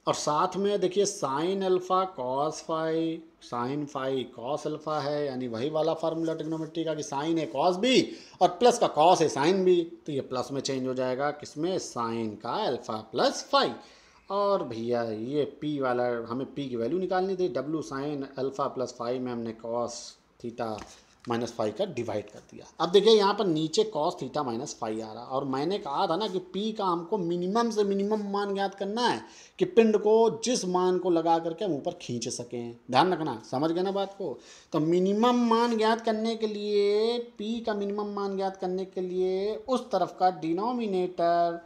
और साथ में देखिए sine alpha cos phi sine phi cos alpha है यानी वही वाला फार्मूला टिग्नोमेट्री का कि साइन है कॉस भी और प्लस का कॉस है साइन भी तो ये प्लस में चेंज हो जाएगा किस में साइन का अल्फ़ा प्लस फाई और भैया ये पी वाला हमें पी की वैल्यू निकालनी थी W sine alpha plus phi में हमने कॉस थीटा माइनस फाइव का डिवाइड कर दिया अब देखिए यहाँ पर नीचे कॉस थीटा माइनस फाइव आ रहा और मैंने कहा था ना कि पी का हमको मिनिमम से मिनिमम मान ज्ञात करना है कि पिंड को जिस मान को लगा करके हम ऊपर खींच सकें ध्यान रखना समझ गए ना बात को तो मिनिमम मान ज्ञात करने के लिए पी का मिनिमम मान ज्ञात करने के लिए उस तरफ का डिनोमिनेटर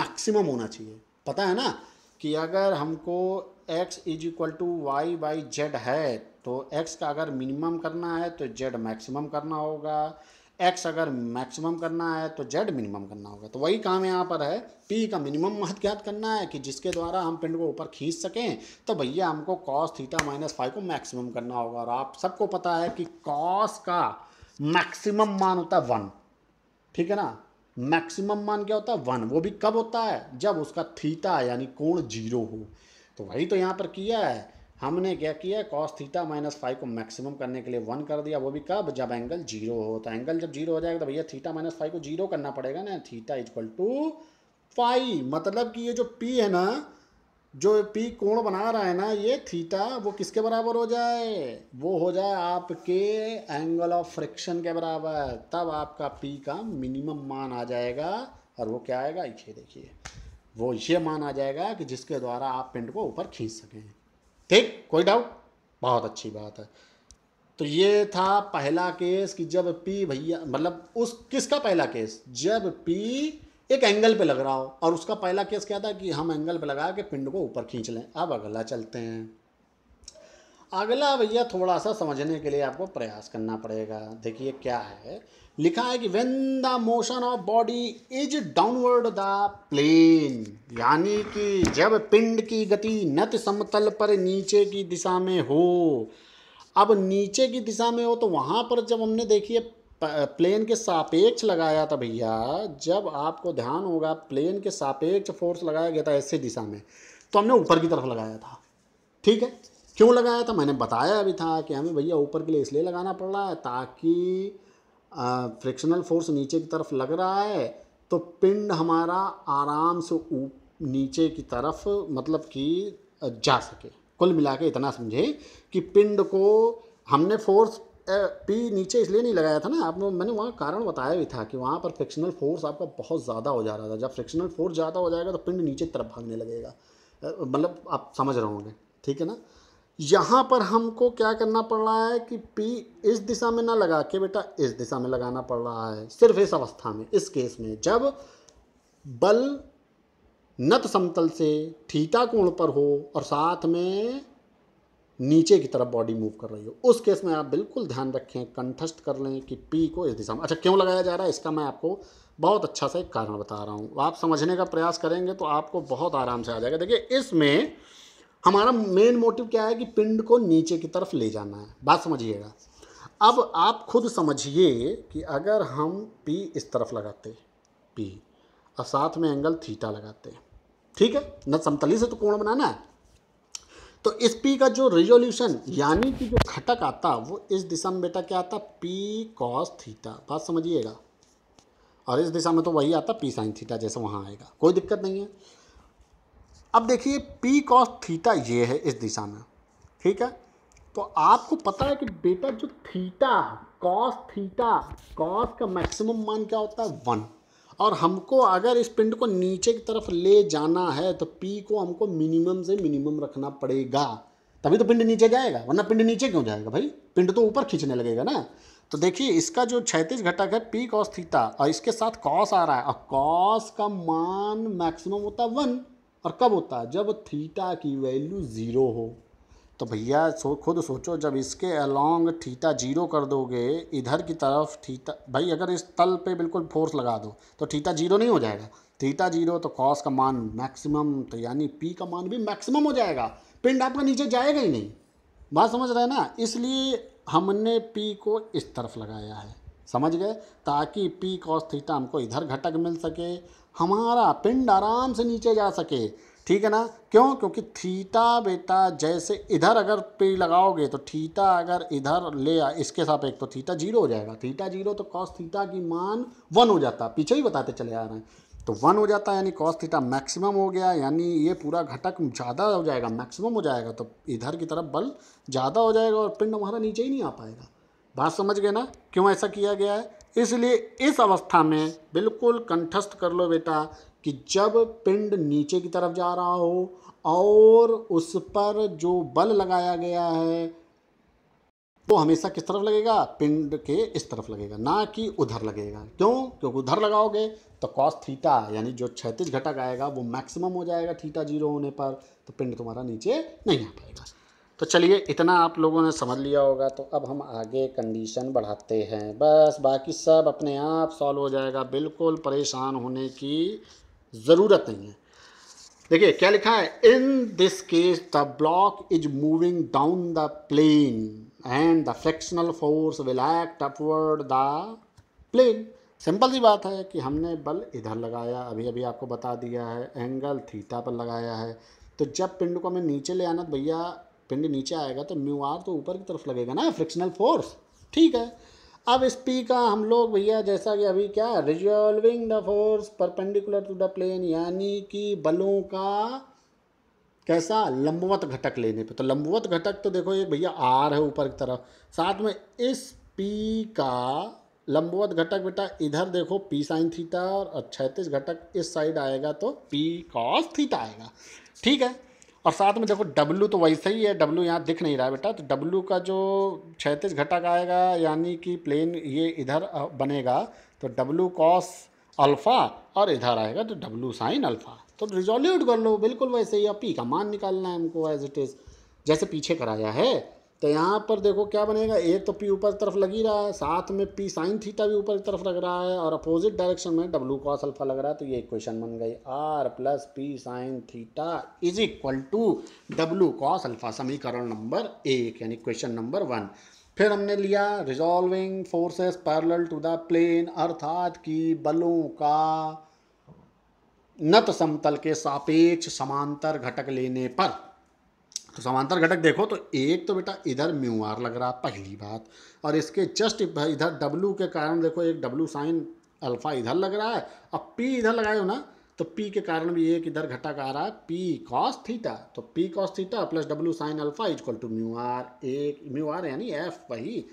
मैक्सिमम होना चाहिए पता है ना कि अगर हमको X is equal to Y by Z है तो एक्स का अगर मिनिमम करना है तो जेड मैक्सिमम करना होगा एक्स अगर मैक्सिमम करना है तो जेड मिनिमम करना होगा तो वही काम यहाँ पर है पी का मिनिमम महत्व ज्ञात करना है कि जिसके द्वारा हम पिंड को ऊपर खींच सकें तो भैया हमको कॉस थीटा माइनस फाइव को मैक्सिमम करना होगा और आप सबको पता है कि कॉस का मैक्सिमम मान होता है वन ठीक है ना मैक्सिमम मान क्या होता है वन वो भी कब होता है जब उसका थीटा यानी कोण जीरो हो तो वही तो यहाँ पर किया है हमने क्या किया कॉस थीटा माइनस फाइव को मैक्सिमम करने के लिए वन कर दिया वो भी कब जब एंगल जीरो हो तो एंगल जब जीरो हो जाएगा तो भैया थीटा माइनस फाइव को जीरो करना पड़ेगा ना थीटा इजक्वल टू फाइव मतलब कि ये जो पी है ना जो पी कोण बना रहा है ना ये थीटा वो किसके बराबर हो जाए वो हो जाए आपके एंगल ऑफ फ्रिक्शन के बराबर तब आपका पी का मिनिमम मान आ जाएगा और वो क्या आएगा ये देखिए वो ये मान आ जाएगा कि जिसके द्वारा आप पिंड को ऊपर खींच सकें ठीक कोई डाउट बहुत अच्छी बात है तो ये था पहला केस कि जब पी भैया मतलब उस किसका पहला केस जब पी एक एंगल पे लग रहा हो और उसका पहला केस क्या था कि हम एंगल पे लगा के पिंड को ऊपर खींच लें अब अगला चलते हैं अगला भैया थोड़ा सा समझने के लिए आपको प्रयास करना पड़ेगा देखिए क्या है लिखा है कि when the motion of body is downward the plane यानी कि जब पिंड की गति नत समतल पर नीचे की दिशा में हो अब नीचे की दिशा में हो तो वहाँ पर जब हमने देखिए प्लेन के सापेक्ष लगाया था भैया जब आपको ध्यान होगा प्लेन के सापेक्ष फोर्स लगाया गया था ऐसे दिशा में तो हमने ऊपर की तरफ लगाया था ठीक है क्यों लगाया था मैंने बताया भी था कि हमें भैया ऊपर के लिए इसलिए लगाना पड़ रहा है ताकि फ्रिक्शनल फोर्स नीचे की तरफ लग रहा है तो पिंड हमारा आराम से नीचे की तरफ मतलब कि जा सके कुल मिला के इतना समझे कि पिंड को हमने फोर्स पी नीचे इसलिए नहीं लगाया था ना आप मैंने वहाँ कारण बताया भी था कि वहाँ पर फ्रिक्शनल फोर्स आपका बहुत ज़्यादा हो जा रहा था जब फ्रिक्शनल फोर्स ज़्यादा हो जाएगा तो पिंड नीचे तरफ भागने लगेगा मतलब आप समझ रहे होंगे ठीक है ना यहाँ पर हमको क्या करना पड़ रहा है कि P इस दिशा में ना लगा के बेटा इस दिशा में लगाना पड़ रहा है सिर्फ इस अवस्था में इस केस में जब बल नत समतल से थीटा कोण पर हो और साथ में नीचे की तरफ बॉडी मूव कर रही हो उस केस में आप बिल्कुल ध्यान रखें कंठस्थ कर लें कि पी को इस दिशा में अच्छा क्यों लगाया जा रहा है इसका मैं आपको बहुत अच्छा सा एक कारण बता रहा हूँ आप समझने का प्रयास करेंगे तो आपको बहुत आराम से आ जाएगा देखिए इसमें हमारा मेन मोटिव क्या है कि पिंड को नीचे की तरफ ले जाना है बात समझिएगा अब आप खुद समझिए कि अगर हम पी इस तरफ लगाते पी और साथ में एंगल थीटा लगाते ठीक है न समतली से तो कोण बनाना है तो इस पी का जो रिजोल्यूशन यानी कि जो घटक आता वो इस दिशा में बेटा क्या आता पी कॉस थीटा बात समझिएगा और इस दिशा में तो वही आता पी साइन थीटा जैसे वहाँ आएगा कोई दिक्कत नहीं है अब देखिए पी कॉस थीटा ये है इस दिशा में ठीक है तो आपको पता है कि बेटा जो थीटा कॉस थीटा कॉस का मैक्सिमम मान क्या होता है वन और हमको अगर इस पिंड को नीचे की तरफ ले जाना है तो पी को हमको मिनिमम से मिनिमम रखना पड़ेगा तभी तो पिंड नीचे जाएगा वरना पिंड नीचे क्यों जाएगा भाई पिंड तो ऊपर खींचने लगेगा ना तो देखिए इसका जो क्षैतिज घटक है पी कॉस थीटा और इसके साथ कॉस आ रहा है और कॉस का मान मैक्सिमम होता है वन और कब होता है जब थीटा की वैल्यू ज़ीरो हो तो भैया सो खुद सोचो जब इसके अलोंग थीटा जीरो कर दोगे इधर की तरफ थीटा भाई अगर इस तल पे बिल्कुल फोर्स लगा दो तो थीटा जीरो नहीं हो जाएगा थीटा जीरो तो कॉस का मान मैक्सिमम तो यानी पी का मान भी मैक्सिमम हो जाएगा पिंड आपका नीचे जाएगा ही नहीं बात समझ रहे हैं ना इसलिए हमने पी को इस तरफ लगाया है समझ गए ताकि पी कॉस थीटा हमको इधर घटक मिल सके हमारा पिंड आराम से नीचे जा सके ठीक है ना क्यों क्योंकि थीटा बेटा जैसे इधर अगर पे लगाओगे तो थीटा अगर इधर ले आ इसके एक तो थीटा जीरो हो जाएगा थीटा जीरो तो कॉस थीटा की मान वन हो जाता है पीछे ही बताते चले आ रहे हैं तो वन हो जाता है यानी कॉस थीटा मैक्सिमम हो गया यानी ये पूरा घटक ज़्यादा हो जाएगा मैक्सिमम हो जाएगा तो इधर की तरफ बल ज़्यादा हो जाएगा और पिंड हमारा नीचे ही नहीं आ पाएगा बात समझ गए ना क्यों ऐसा किया गया है इसलिए इस अवस्था में बिल्कुल कंठस्थ कर लो बेटा कि जब पिंड नीचे की तरफ जा रहा हो और उस पर जो बल लगाया गया है वो हमेशा किस तरफ लगेगा पिंड के इस तरफ लगेगा ना कि उधर लगेगा क्यों क्योंकि उधर लगाओगे तो कॉस थीटा यानी जो क्षैतिज घटक आएगा वो मैक्सिमम हो जाएगा थीटा जीरो होने पर तो पिंड तुम्हारा नीचे नहीं आ पाएगा तो चलिए इतना आप लोगों ने समझ लिया होगा तो अब हम आगे कंडीशन बढ़ाते हैं बस बाकी सब अपने आप सॉल्व हो जाएगा बिल्कुल परेशान होने की ज़रूरत नहीं है देखिए क्या लिखा है in this case the block is moving down the plane and the frictional force will act upward the plane simple सी बात है कि हमने बल इधर लगाया अभी अभी आपको बता दिया है एंगल थीटा पर लगाया है तो जब पिंड को हमें नीचे ले आना तो भैया पिंड नीचे आएगा तो म्यू आर तो ऊपर की तरफ लगेगा ना फ्रिक्शनल फोर्स ठीक है अब इस पी का हम लोग भैया जैसा कि अभी क्या resolving the force perpendicular to the plane यानी कि बलों का कैसा लंबवत घटक लेने पे तो लंबवत घटक तो देखो ये भैया आर है ऊपर की तरफ साथ में इस पी का लंबवत घटक बेटा इधर देखो पी साइन थीटा और क्षैतिज घटक इस साइड आएगा तो पी कॉस थीटा आएगा ठीक है और साथ में देखो डब्लू तो वैसे ही है डब्लू यहाँ दिख नहीं रहा है बेटा तो डब्लू का जो क्षैतिज घटक आएगा यानी कि प्लेन ये इधर बनेगा तो डब्लू कॉस अल्फ़ा और इधर आएगा तो डब्लू साइन अल्फ़ा तो रिजोल्यूट कर लो बिल्कुल वैसे ही अब पी का मान निकालना है हमको एज इट इज़ जैसे पीछे कराया है तो यहाँ पर देखो क्या बनेगा एक तो पी ऊपर तरफ लग ही रहा है साथ में पी साइन थीटा भी ऊपर की तरफ लग रहा है और अपोजिट डायरेक्शन में डब्लू कॉस अल्फा लग रहा है तो ये इक्वेशन बन गई R plus P sine theta is equal to W cos alpha समीकरण नंबर एक यानी क्वेश्चन नंबर वन फिर हमने लिया resolving forces parallel to the plane अर्थात कि बलों का नत समतल के सापेक्ष समांतर घटक लेने पर तो समांतर घटक देखो तो एक तो बेटा इधर म्यू आर लग रहा पहली बात और इसके जस्ट इधर डब्लू के कारण देखो एक डब्लू साइन अल्फा इधर लग रहा है अब पी इधर लगाए हो ना तो पी के कारण भी एक इधर घटक आ रहा है पी कॉस थीटा तो P cos theta plus W sine alpha is equal to mu R एक म्यू आर यानी एफ वही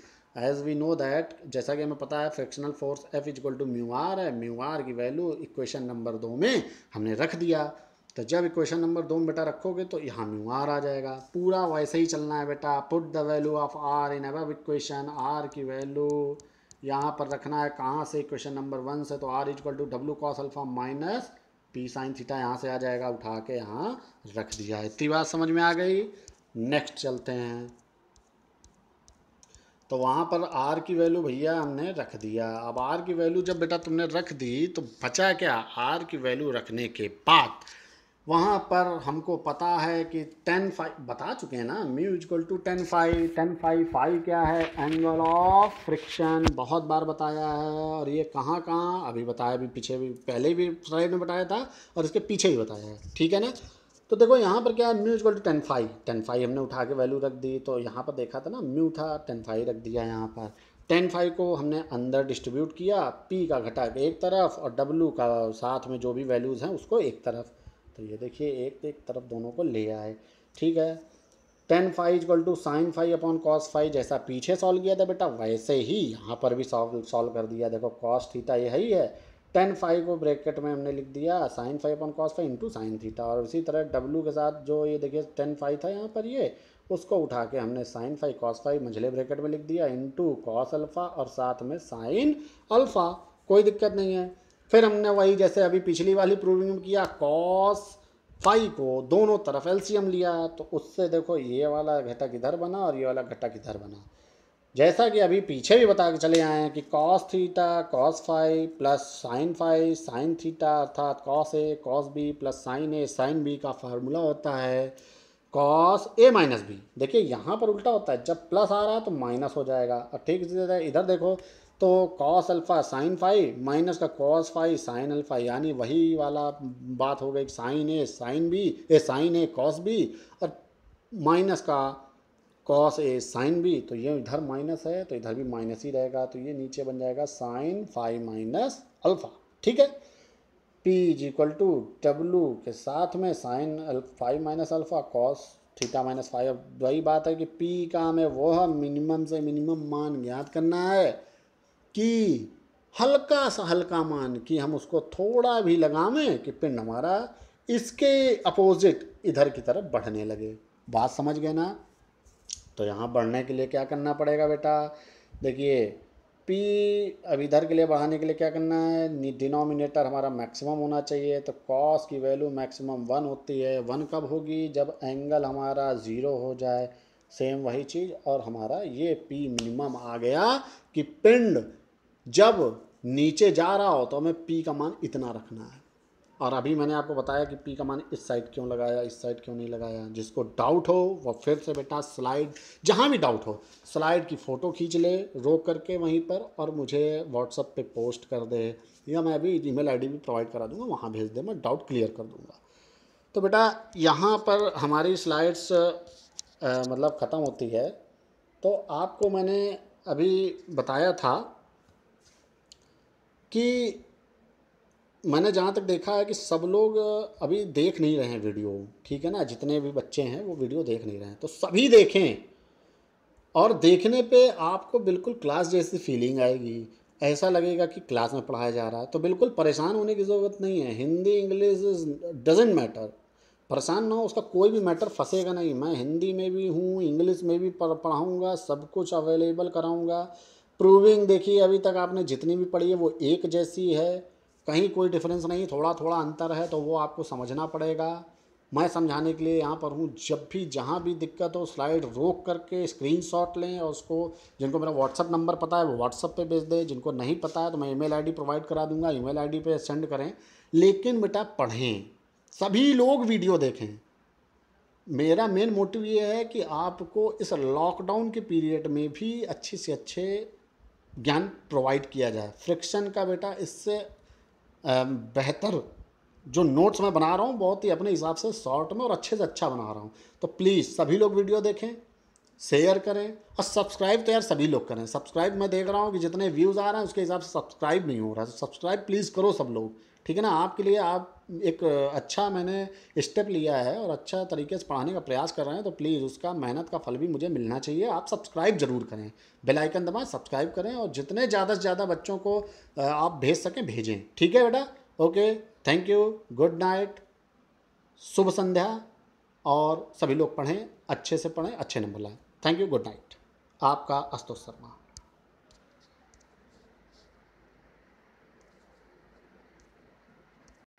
एज वी नो दैट जैसा कि हमें पता है frictional force F is equal to mu R है म्यू आर की वैल्यू इक्वेशन नंबर दो में हमने रख दिया तो जब इक्वेशन नंबर दो में बेटा रखोगे तो यहाँ म्यू आर आ जाएगा पूरा वैसे ही चलना है बेटा put the value of R in अब इक्वेशन आर की वैल्यू यहाँ पर रखना है कहाँ से इक्वेशन नंबर वन से तो R is equal to W cos alpha minus P sine theta यहाँ से आ जाएगा उठा के यहाँ रख दिया इतनी बात समझ में आ गई नेक्स्ट चलते हैं तो वहाँ पर आर की वैल्यू भैया हमने रख दिया अब आर की वैल्यू जब बेटा तुमने रख दी तो बचा क्या आर की वैल्यू रखने के बाद वहाँ पर हमको पता है कि टेन फाइव बता चुके हैं ना mu is equal to tan five tan five five क्या है एंगल ऑफ फ्रिक्शन बहुत बार बताया है और ये कहाँ कहाँ अभी बताया अभी पीछे भी पहले भी स्लाइड में बताया था और इसके पीछे भी बताया है ठीक है ना तो देखो यहाँ पर क्या है mu is equal to tan five tan five हमने उठा के वैल्यू रख दी तो यहाँ पर देखा था ना म्यू था टेन फाइव रख दिया यहाँ पर टेन फाइव को हमने अंदर डिस्ट्रीब्यूट किया पी का घटा एक तरफ और डब्ल्यू का साथ में जो भी वैल्यूज़ हैं उसको एक तरफ तो ये देखिए एक तो एक तरफ दोनों को ले आए ठीक है tan five is equal to sine five upon cos five जैसा पीछे सॉल्व किया था बेटा वैसे ही यहाँ पर भी सॉल्व सॉल्व कर दिया देखो कॉस थीटा यही है टेन फाइव को ब्रैकेट में हमने लिख दिया sine five upon cos five into sine theta और इसी तरह डब्लू के साथ जो ये देखिए टेन फाइव था यहाँ पर ये उसको उठा के हमने साइन फाइव कॉस फाइव मंझले ब्रेकेट में लिख दिया इंटू कॉस अल्फ़ा और साथ में साइन अल्फ़ा कोई दिक्कत नहीं है फिर हमने वही जैसे अभी पिछली वाली प्रूविंग किया कॉस फाइव को दोनों तरफ एलसीएम लिया तो उससे देखो ये वाला घटक इधर बना और ये वाला घटक इधर बना जैसा कि अभी पीछे भी बता के चले आए हैं कि cos theta cos five plus sine five sine theta अर्थात cos A cos B plus sine A sine B का फार्मूला होता है कॉस ए माइनस बी देखिए यहाँ पर उल्टा होता है जब प्लस आ रहा है तो माइनस हो जाएगा और ठीक इसी तरह इधर देखो तो cos alpha sine five minus का कॉस फाइव साइन अल्फ़ा यानी वही वाला बात हो गई sine A sine B A sine A cos B और माइनस का कॉस ए साइन बी तो ये इधर माइनस है तो इधर भी माइनस ही रहेगा तो ये नीचे बन जाएगा साइन फाइव माइनस अल्फ़ा ठीक है P is equal to W के साथ में sine five minus alpha cos theta minus five वही बात है कि पी का हमें वो मिनिमम से मिनिमम मान ज्ञात करना है कि हल्का सा हल्का मान कि हम उसको थोड़ा भी लगावें कि पिंड हमारा इसके अपोजिट इधर की तरफ बढ़ने लगे बात समझ गए ना तो यहाँ बढ़ने के लिए क्या करना पड़ेगा बेटा देखिए पी अब इधर के लिए बढ़ाने के लिए क्या करना है डिनोमिनेटर हमारा मैक्सिमम होना चाहिए तो कॉस की वैल्यू मैक्सिमम वन होती है वन कब होगी जब एंगल हमारा ज़ीरो हो जाए सेम वही चीज़ और हमारा ये पी मिनिमम आ गया कि पिंड जब नीचे जा रहा हो तो हमें पी का मान इतना रखना है और अभी मैंने आपको बताया कि पी का मान इस साइड क्यों लगाया इस साइड क्यों नहीं लगाया जिसको डाउट हो वह फिर से बेटा स्लाइड जहाँ भी डाउट हो स्लाइड की फ़ोटो खींच ले रोक करके वहीं पर और मुझे व्हाट्सअप पे पोस्ट कर दे या मैं अभी ईमेल आईडी भी प्रोवाइड करा दूंगा वहाँ भेज दे मैं डाउट क्लियर कर दूँगा तो बेटा यहाँ पर हमारी स्लाइड्स मतलब ख़त्म होती है तो आपको मैंने अभी बताया था कि मैंने जहाँ तक देखा है कि सब लोग अभी देख नहीं रहे हैं वीडियो ठीक है ना जितने भी बच्चे हैं वो वीडियो देख नहीं रहे हैं तो सभी देखें और देखने पे आपको बिल्कुल क्लास जैसी फीलिंग आएगी ऐसा लगेगा कि क्लास में पढ़ाया जा रहा है तो बिल्कुल परेशान होने की ज़रूरत नहीं है हिंदी इंग्लिश डजेंट मैटर परेशान ना हो उसका कोई भी मैटर फंसेगा नहीं मैं हिंदी में भी हूँ इंग्लिश में भी पढ़ाऊँगा सब कुछ अवेलेबल कराऊँगा प्रूविंग देखिए अभी तक आपने जितनी भी पढ़ी है वो एक जैसी है कहीं कोई डिफरेंस नहीं थोड़ा थोड़ा अंतर है तो वो आपको समझना पड़ेगा मैं समझाने के लिए यहाँ पर हूँ जब भी जहाँ भी दिक्कत हो स्लाइड रोक करके शॉट लें और उसको जिनको मेरा व्हाट्सअप नंबर पता है वो व्हाट्सअप पे भेज दें जिनको नहीं पता है तो मैं ईमेल आईडी प्रोवाइड करा दूंगा ईमेल आईडी पे सेंड करें लेकिन बेटा पढ़ें सभी लोग वीडियो देखें मेरा मेन मोटिव ये है कि आपको इस लॉकडाउन के पीरियड में भी अच्छे से अच्छे ज्ञान प्रोवाइड किया जाए फ्रिक्शन का बेटा इससे बेहतर जो नोट्स मैं बना रहा हूँ बहुत ही अपने हिसाब से शॉर्ट में और अच्छे से अच्छा बना रहा हूँ तो प्लीज़ सभी लोग वीडियो देखें शेयर करें और सब्सक्राइब तो यार सभी लोग करें सब्सक्राइब मैं देख रहा हूँ कि जितने व्यूज़ आ रहे हैं उसके हिसाब से सब्सक्राइब नहीं हो रहा है तो सब्सक्राइब प्लीज़ करो सब लोग ठीक है ना आपके लिए आप एक अच्छा मैंने स्टेप लिया है और अच्छा तरीके से पढ़ाने का प्रयास कर रहे हैं तो प्लीज़ उसका मेहनत का फल भी मुझे मिलना चाहिए आप सब्सक्राइब ज़रूर करें बेल आइकन दबाएं सब्सक्राइब करें और जितने ज़्यादा से ज़्यादा बच्चों को आप भेज सकें भेजें ठीक है बेटा okay thank you good night शुभ संध्या और सभी लोग पढ़ें अच्छे से पढ़ें अच्छे नंबर लाएँ थैंक यू गुड नाइट आपका अस्तुत शर्मा